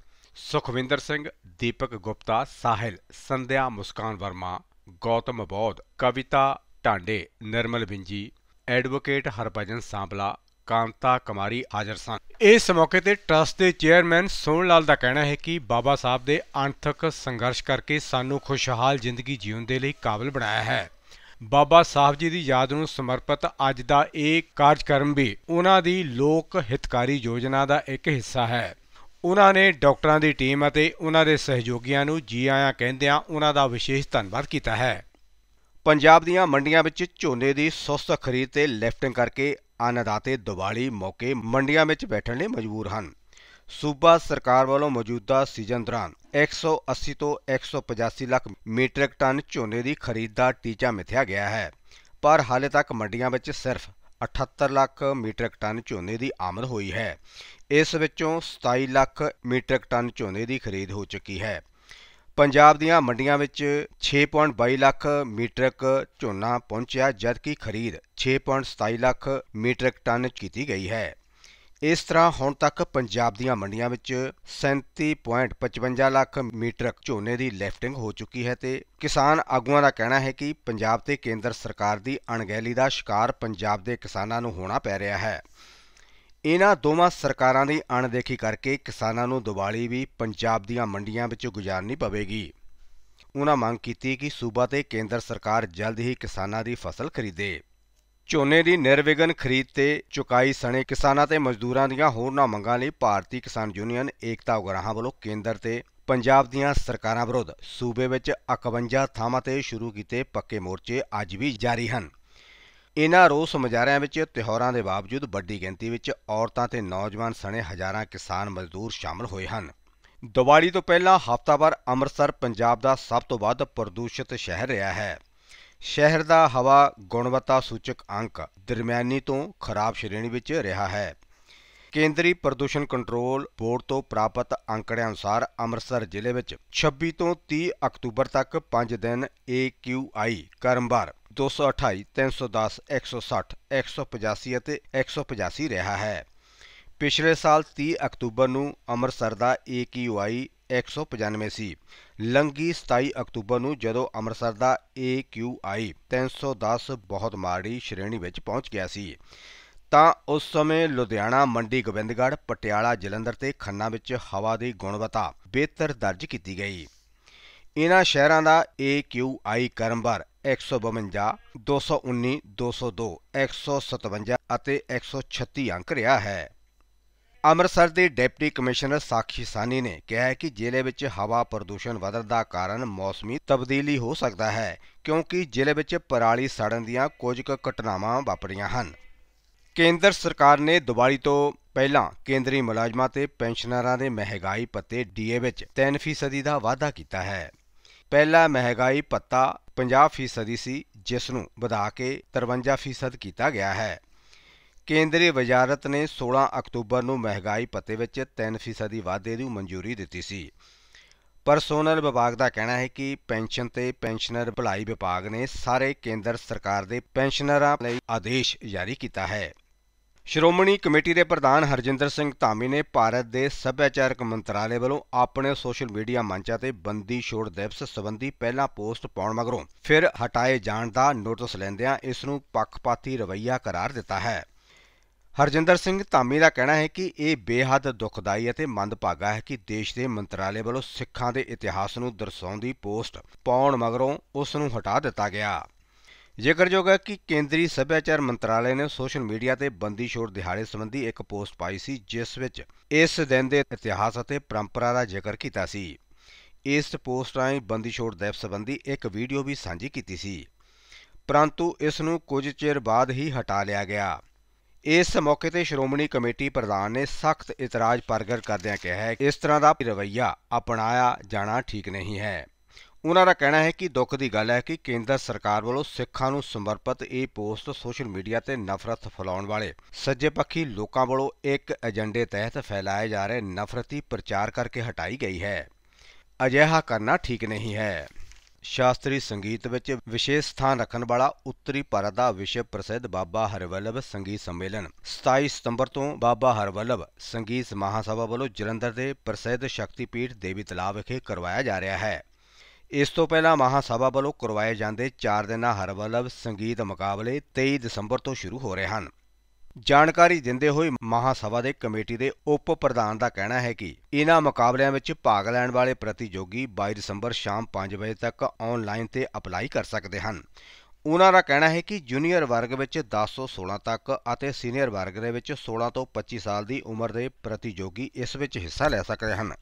Sukhwinder Singh Deepak Gupta Sahil Sandhya Muskan Verma Gautam Bodh Kavita Tande Nirmal Vinji advocate Harbhajan Sambla Kanta Kumari ਹਾਜ਼ਰ ਸਨ ਇਸ ਮੌਕੇ ਤੇ ਟਰਸਟ ਦੇ ਚੇਅਰਮੈਨ ਸੋਹਣ ਲਾਲ ਦਾ ਕਹਿਣਾ ਹੈ ਕਿ ਬਾਬਾ ਸਾਹਿਬ ਦੇ ਅਣਥਕ ਸੰਘਰਸ਼ ਕਰਕੇ ਸਾਨੂੰ ਖੁਸ਼ਹਾਲ ਜ਼ਿੰਦਗੀ ਜੀਉਣ ਦੇ ਲਈ ਕਾਬਿਲ ਬਣਾਇਆ ਹੈ ਬਾਬਾ ਸਾਹਿਬ ਜੀ ਦੀ ਯਾਦ ਨੂੰ ਸਮਰਪਿਤ ਅੱਜ ਦਾ ਇਹ ਕਾਰਜਕ੍ਰਮ ਵੀ ਉਹਨਾਂ ਦੀ ਲੋਕ ਹਿਤਕਾਰੀ ਯੋਜਨਾ ਦਾ ਇੱਕ ਹਿੱਸਾ ਹੈ ਉਹਨਾਂ ਨੇ ਡਾਕਟਰਾਂ ਦੀ ਟੀਮ ਅਤੇ ਉਹਨਾਂ ਦੇ ਸਹਿਯੋਗੀਆਂ ਨੂੰ ਜੀ ਆਇਆਂ ਕਹਿੰਦਿਆਂ ਉਹਨਾਂ ਦਾ ਵਿਸ਼ੇਸ਼ ਧੰਨਵਾਦ ਕੀਤਾ ਹੈ ਪੰਜਾਬ ਦੀਆਂ ਮੰਡੀਆਂ ਵਿੱਚ ਝੋਨੇ ਦੀ ਸੁਸਤ ਖਰੀਦ ਤੇ ਲਿਫਟਿੰਗ ਕਰਕੇ ਅਨਦਾਤੇ ਦੀਵਾਲੀ ਮੌਕੇ ਮੰਡੀਆਂ ਵਿੱਚ ਬੈਠਣ ਲਈ ਮਜਬੂਰ ਹਨ ਸੂਬਾ ਸਰਕਾਰ ਵੱਲੋਂ ਮੌਜੂਦਾ ਸੀਜ਼ਨ ਦੌਰਾਨ 180 ਤੋਂ 185 ਲੱਖ ਮੀਟ੍ਰਿਕ ਟਨ ਝੋਨੇ ਦੀ ਖਰੀਦ ਦਾ ਟੀਚਾ ਮਿਥਿਆ ਗਿਆ ਹੈ ਪਰ ਹਾਲੇ ਤੱਕ ਮੰਡੀਆਂ ਵਿੱਚ ਸਿਰਫ 78 ਲੱਖ ਮੀਟ੍ਰਿਕ ਟਨ ਝੋਨੇ ਦੀ ਆਮਦ ਹੋਈ ਹੈ ਇਸ ਵਿੱਚੋਂ 27 ਲੱਖ ਮੀਟ੍ਰਿਕ ਟਨ ਝੋਨੇ ਦੀ ਖਰੀਦ ਹੋ ਚੁੱਕੀ ਹੈ ਪੰਜਾਬ ਦੀਆਂ ਮੰਡੀਆਂ ਵਿੱਚ 6.22 ਲੱਖ ਮੀਟ੍ਰਿਕ ਝੋਨਾ ਪਹੁੰਚਿਆ ਜਦਕਿ ਖਰੀਦ 6.27 ਲੱਖ ਮੀਟ੍ਰਿਕ ਟਨ ਕੀਤੀ ਗਈ ਹੈ ਇਸ ਤਰ੍ਹਾਂ ਹੁਣ ਤੱਕ ਪੰਜਾਬ ਦੀਆਂ ਮੰਡੀਆਂ ਵਿੱਚ 37.55 ਲੱਖ ਮੀਟਰਕ ਝੋਨੇ ਦੀ ਲਿਫਟਿੰਗ ਹੋ ਚੁੱਕੀ ਹੈ ਤੇ ਕਿਸਾਨ ਆਗੂਆਂ ਦਾ ਕਹਿਣਾ ਹੈ ਕਿ ਪੰਜਾਬ ਤੇ ਕੇਂਦਰ ਸਰਕਾਰ ਦੀ ਅਣਗਹਿਲੀ ਦਾ ਸ਼ਿਕਾਰ ਪੰਜਾਬ ਦੇ ਕਿਸਾਨਾਂ ਨੂੰ ਹੋਣਾ ਪੈ ਰਿਹਾ ਹੈ ਇਹਨਾਂ ਦੋਵਾਂ ਸਰਕਾਰਾਂ ਦੀ ਅਣਦੇਖੀ ਕਰਕੇ ਕਿਸਾਨਾਂ ਨੂੰ ਦੀਵਾਲੀ ਵੀ ਪੰਜਾਬ ਦੀਆਂ ਮੰਡੀਆਂ ਵਿੱਚ ਗੁਜ਼ਾਰਨੀ ਪਵੇਗੀ ਉਹਨਾਂ ਮੰਗ ਕੀਤੀ ਕਿ ਸੂਬਾ ਤੇ ਕੇਂਦਰ ਸਰਕਾਰ ਜਲਦ ਹੀ ਕਿਸਾਨਾਂ ਦੀ ਫਸਲ ਖਰੀਦੇ ਝੋਨੇ ਦੀ ਨਿਰਵਿਘਨ ਖਰੀਦ ਤੇ ਚੁਕਾਈ ਸਣੇ ਕਿਸਾਨਾਂ ਤੇ ਮਜ਼ਦੂਰਾਂ ਦੀਆਂ ਹੋਰਨਾਂ ਮੰਗਾਂ ਲਈ ਭਾਰਤੀ ਕਿਸਾਨ ਯੂਨੀਅਨ ਏਕਤਾ ਉਗਰਾਹਾਂ ਵੱਲੋਂ ਕੇਂਦਰ ਤੇ ਪੰਜਾਬ ਦੀਆਂ ਸਰਕਾਰਾਂ ਵਿਰੁੱਧ ਸੂਬੇ ਵਿੱਚ 51 ਥਾਵਾਂ ਤੇ ਸ਼ੁਰੂ ਕੀਤੇ ਪੱਕੇ ਮੋਰਚੇ ਅੱਜ ਵੀ ਜਾਰੀ ਹਨ ਇਨ੍ਹਾਂ ਰੋਸ ਮਜ਼ਾਰਿਆਂ ਵਿੱਚ ਤਿਉਹਾਰਾਂ ਦੇ ਬਾਵਜੂਦ ਵੱਡੀ ਗਿਣਤੀ ਵਿੱਚ ਔਰਤਾਂ ਤੇ ਨੌਜਵਾਨ ਸਣੇ ਹਜ਼ਾਰਾਂ ਕਿਸਾਨ ਮਜ਼ਦੂਰ ਸ਼ਾਮਲ ਹੋਏ ਹਨ ਦੀਵਾਲੀ ਤੋਂ ਪਹਿਲਾਂ ਹਫ਼ਤਾਵਾਰ ਅੰਮ੍ਰਿਤਸਰ ਪੰਜਾਬ ਦਾ ਸਭ ਤੋਂ ਵੱਧ ਪ੍ਰਦੂਸ਼ਿਤ ਸ਼ਹਿਰ ਰਿਹਾ ਹੈ ਸ਼ਹਿਰ ਦਾ ਹਵਾ ਗੁਣਵੱਤਾ ਸੂਚਕ ਅੰਕ ਦਰਮਿਆਨੀ ਤੋਂ ਖਰਾਬ ਸ਼੍ਰੇਣੀ ਵਿੱਚ ਰਿਹਾ ਹੈ ਕੇਂਦਰੀ ਪ੍ਰਦੂਸ਼ਣ ਕੰਟਰੋਲ ਬੋਰਡ ਤੋਂ ਪ੍ਰਾਪਤ ਅੰਕੜਿਆਂ ਅਨੁਸਾਰ ਅੰਮ੍ਰਿਤਸਰ ਜ਼ਿਲ੍ਹੇ ਵਿੱਚ 26 ਤੋਂ 30 ਅਕਤੂਬਰ ਤੱਕ 5 ਦਿਨ AQI ਕਰਮਬਾਰ 228 310 160 185 ਅਤੇ 185 ਰਿਹਾ ਹੈ ਪਿਛਲੇ ਸਾਲ 30 ਅਕਤੂਬਰ ਨੂੰ ਅੰਮ੍ਰਿਤਸਰ ਦਾ AQI 195 ਸੀ ਲੰਗੀ 27 ਅਕਤੂਬਰ ਨੂੰ ਜਦੋਂ ਅੰਮ੍ਰਿਤਸਰ ਦਾ AQI 310 ਬਹੁਤ ਮਾੜੀ ਸ਼੍ਰੇਣੀ ਵਿੱਚ ਪਹੁੰਚ ਗਿਆ ਸੀ ਤਾਂ ਉਸ ਸਮੇਂ ਲੁਧਿਆਣਾ ਮੰਡੀ ਗੋਬਿੰਦਗੜ੍ਹ ਪਟਿਆਲਾ ਜਲੰਧਰ ਤੇ ਖੰਨਾ ਵਿੱਚ ਹਵਾ ਦੀ ਗੁਣਵੱਤਾ ਬਿਹਤਰ ਦਰਜ ਕੀਤੀ ਗਈ ਇਹਨਾਂ ਸ਼ਹਿਰਾਂ ਦਾ AQI ਕਰਮਬਰ 152 219 202 157 ਅਤੇ 136 ਅੰਕ ਰਿਹਾ ਹੈ ਅੰਮ੍ਰਿਤਸਰ ਦੇ ਡਿਪਟੀ ਕਮਿਸ਼ਨਰ ਸਾਖੀ ਸਾਨੀ ਨੇ ਕਿਹਾ ਹੈ ਕਿ ਜ਼ਿਲ੍ਹੇ ਵਿੱਚ ਹਵਾ ਪ੍ਰਦੂਸ਼ਣ ਵਧਣ ਦਾ ਕਾਰਨ ਮੌਸਮੀ ਤਬਦੀਲੀ ਹੋ ਸਕਦਾ ਹੈ ਕਿਉਂਕਿ ਜ਼ਿਲ੍ਹੇ ਵਿੱਚ ਪਰਾਲੀ ਸੜਨ ਦੀਆਂ ਕੁਝ ਕੁ ਘਟਨਾਵਾਂ ਵਾਪਰੀਆਂ ਹਨ ਕੇਂਦਰ ਸਰਕਾਰ ਨੇ ਦਿਵਾਲੀ ਤੋਂ ਪਹਿਲਾਂ ਕੇਂਦਰੀ ਮੁਲਾਜ਼ਮਾਂ ਤੇ ਪੈਨਸ਼ਨਰਾਂ ਦੇ ਮਹਿੰਗਾਈ ਭੱਤੇ ਡੀਏ ਵਿੱਚ 3% ਦਾ ਵਾਧਾ ਕੀਤਾ ਹੈ ਪਹਿਲਾ ਮਹਿੰਗਾਈ ਭੱਤਾ 50% ਸੀ ਜਿਸ ਨੂੰ ਵਧਾ ਕੇ 53% ਕੀਤਾ ਗਿਆ ਹੈ ਕੇਂਦਰੀ ਵਜ਼ਾਰਤ ਨੇ 16 ਅਕਤੂਬਰ ਨੂੰ ਮਹਿੰਗਾਈ ਪੱਤੇ ਵਿੱਚ 3% ਦੀ ਵਾਧੇ ਨੂੰ ਮਨਜ਼ੂਰੀ ਦਿੱਤੀ ਸੀ ਪਰ ਸੋਨਲ ਵਿਭਾਗ ਦਾ ਕਹਿਣਾ ਹੈ ਕਿ ਪੈਨਸ਼ਨ ਤੇ ਪੈਨਸ਼ਨਰ ਭਲਾਈ ਵਿਭਾਗ ਨੇ ਸਾਰੇ ਕੇਂਦਰ ਸਰਕਾਰ ਦੇ ਪੈਨਸ਼ਨਰਾਂ ਲਈ ਆਦੇਸ਼ ਜਾਰੀ ਕੀਤਾ ਹੈ ਸ਼੍ਰੋਮਣੀ ਕਮੇਟੀ ਦੇ ਪ੍ਰਧਾਨ ਹਰਜਿੰਦਰ ਸਿੰਘ ਧਾਮੀ ਨੇ ਭਾਰਤ ਦੇ ਸੱਭਿਆਚਾਰਕ ਮੰਤਰਾਲੇ ਵੱਲੋਂ ਆਪਣੇ ਸੋਸ਼ਲ ਮੀਡੀਆ ਮੰਚਾਂ ਤੇ ਬੰਦੀ ਛੋੜ ਦਿਵਸ ਸੰਬੰਧੀ ਪਹਿਲਾ ਪੋਸਟ ਪਾਉਣ ਮਗਰੋਂ ਫਿਰ ਹਟਾਏ ਜਾਣ ਦਾ ਨੋਟਿਸ ਲੈਂਦਿਆਂ ਇਸ ਨੂੰ ਪੱਖਪਾਤੀ ਰਵੱਈਆ ਕਰਾਰ ਦਿੱਤਾ ਹੈ ਹਰਜਿੰਦਰ ਸਿੰਘ ਧਾਮੀ ਦਾ ਕਹਿਣਾ ਹੈ ਕਿ ਇਹ ਬੇਹੱਦ ਦੁਖਦਾਈ ਅਤੇ ਮੰਦਭਾਗਾ ਹੈ ਕਿ ਦੇਸ਼ ਦੇ ਮੰਤਰਾਲੇ ਵੱਲੋਂ ਸਿੱਖਾਂ ਦੇ ਇਤਿਹਾਸ ਨੂੰ ਦਰਸਾਉਂਦੀ ਪੋਸਟ ਪਾਉਣ ਮਗਰੋਂ ਉਸ ਨੂੰ ਹਟਾ ਦਿੱਤਾ ਗਿਆ ਜ਼ਿਕਰਯੋਗ ਹੈ ਕਿ ਕੇਂਦਰੀ ਸੱਭਿਆਚਾਰ ਮੰਤਰਾਲੇ ਨੇ ਸੋਸ਼ਲ ਮੀਡੀਆ ਤੇ ਬੰਦੀ ਛੋੜ ਦਿਹਾੜੇ ਸੰਬੰਧੀ ਇੱਕ ਪੋਸਟ ਪਾਈ ਸੀ ਜਿਸ ਵਿੱਚ ਇਸ ਦਿਨ ਦੇ ਇਤਿਹਾਸ ਅਤੇ ਪਰੰਪਰਾ ਦਾ ਜ਼ਿਕਰ ਕੀਤਾ ਸੀ ਇਸ ਪੋਸਟ ਰਾਹੀਂ ਬੰਦੀ ਛੋੜ ਦਿਵਸ ਸੰਬੰਧੀ ਇੱਕ ਵੀਡੀਓ ਵੀ ਸਾਂਝੀ ਕੀਤੀ ਸੀ ਪਰੰਤੂ ਇਸ ਨੂੰ ਕੁਝ ਚਿਰ ਬਾਅਦ ਹੀ ਹਟਾ ਲਿਆ ਗਿਆ ਇਸ ਮੌਕੇ ਤੇ ਸ਼੍ਰੋਮਣੀ ਕਮੇਟੀ ਪ੍ਰਧਾਨ ਨੇ ਸਖਤ ਇਤਰਾਜ਼ ਪ੍ਰਗਟ ਕਰਦਿਆਂ ਕਿਹਾ ਹੈ ਕਿ ਇਸ ਤਰ੍ਹਾਂ ਦਾ ਰਵਈਆ ਅਪਣਾਇਆ ਜਾਣਾ ਠੀਕ ਨਹੀਂ ਹੈ ਉਹਨਾਂ ਦਾ ਕਹਿਣਾ ਹੈ ਕਿ ਦੁੱਖ ਦੀ ਗੱਲ ਹੈ ਕਿ ਕੇਂਦਰ ਸਰਕਾਰ ਵੱਲੋਂ ਸਿੱਖਾਂ ਨੂੰ ਸਮਰਪਿਤ ਇਹ ਪੋਸਟ ਸੋਸ਼ਲ ਮੀਡੀਆ ਤੇ ਨਫ਼ਰਤ ਫੈਲਾਉਣ ਵਾਲੇ ਸੱਜੇ ਪੱਖੀ ਲੋਕਾਂ ਵੱਲੋਂ ਇੱਕ ਏਜੰਡੇ ਤਹਿਤ ਫੈਲਾਏ ਜਾ ਰਹੇ ਨਫ਼ਰਤੀ ਪ੍ਰਚਾਰ ਕਰਕੇ ਹਟਾਈ ਗਈ ਹੈ ਅਜਿਹਾ ਕਰਨਾ ਠੀਕ ਨਹੀਂ ਹੈ ਸ਼ਾਸਤਰੀ ਸੰਗੀਤ ਵਿੱਚ ਵਿਸ਼ੇਸ਼ ਸਥਾਨ ਰੱਖਣ ਵਾਲਾ ਉੱਤਰੀ ਭਾਰਤ ਦਾ ਵਿਸ਼ਵ ਪ੍ਰਸਿੱਧ ਬਾਬਾ ਹਰਵਲਵ ਸੰਗੀਤ ਸੰਮੇਲਨ 27 ਸਤੰਬਰ ਤੋਂ ਬਾਬਾ ਹਰਵਲਵ ਸੰਗੀਤ ਮਹਾਸਭਾ ਵੱਲੋਂ ਜਲੰਧਰ ਦੇ ਪ੍ਰਸਿੱਧ ਸ਼ਕਤੀਪੀਠ ਦੇਵੀ ਤਲਾਬ ਵਿਖੇ ਕਰਵਾਇਆ ਜਾ ਰਿਹਾ ਹੈ ਇਸ ਤੋਂ ਪਹਿਲਾਂ ਮਹਾਸਭਾ ਵੱਲੋਂ ਕਰਵਾਏ ਜਾਂਦੇ 4 ਦਿਨਾਂ ਹਰਵਲਵ ਸੰਗੀਤ ਮੁਕਾਬਲੇ 23 ਦਸੰਬਰ ਤੋਂ ਸ਼ੁਰੂ ਹੋ ਰਹੇ ਹਨ ਜਾਣਕਾਰੀ ਦਿੰਦੇ ਹੋਏ ਮਹਾਸਭਾ ਦੇ ਕਮੇਟੀ ਦੇ ਉਪ ਪ੍ਰਧਾਨ ਦਾ ਕਹਿਣਾ ਹੈ ਕਿ ਇਹਨਾਂ ਮੁਕਾਬਲਿਆਂ ਵਿੱਚ ਭਾਗ ਲੈਣ ਵਾਲੇ ਪ੍ਰਤੀਯੋਗੀ 22 ਦਸੰਬਰ ਸ਼ਾਮ 5 ਵਜੇ ਤੱਕ ਆਨਲਾਈਨ ਤੇ ਅਪਲਾਈ ਕਰ ਸਕਦੇ ਹਨ ਉਹਨਾਂ ਦਾ ਕਹਿਣਾ ਹੈ ਕਿ ਜੂਨੀਅਰ ਵਰਗ ਵਿੱਚ 10 ਤੋਂ 16 ਤੱਕ ਅਤੇ ਸੀਨੀਅਰ ਵਰਗ ਦੇ ਵਿੱਚ 16 ਤੋਂ 25 ਸਾਲ ਦੀ ਉਮਰ ਦੇ ਪ੍ਰਤੀਯੋਗੀ ਇਸ ਵਿੱਚ ਹਿੱਸਾ ਲੈ ਸਕਦੇ ਹਨ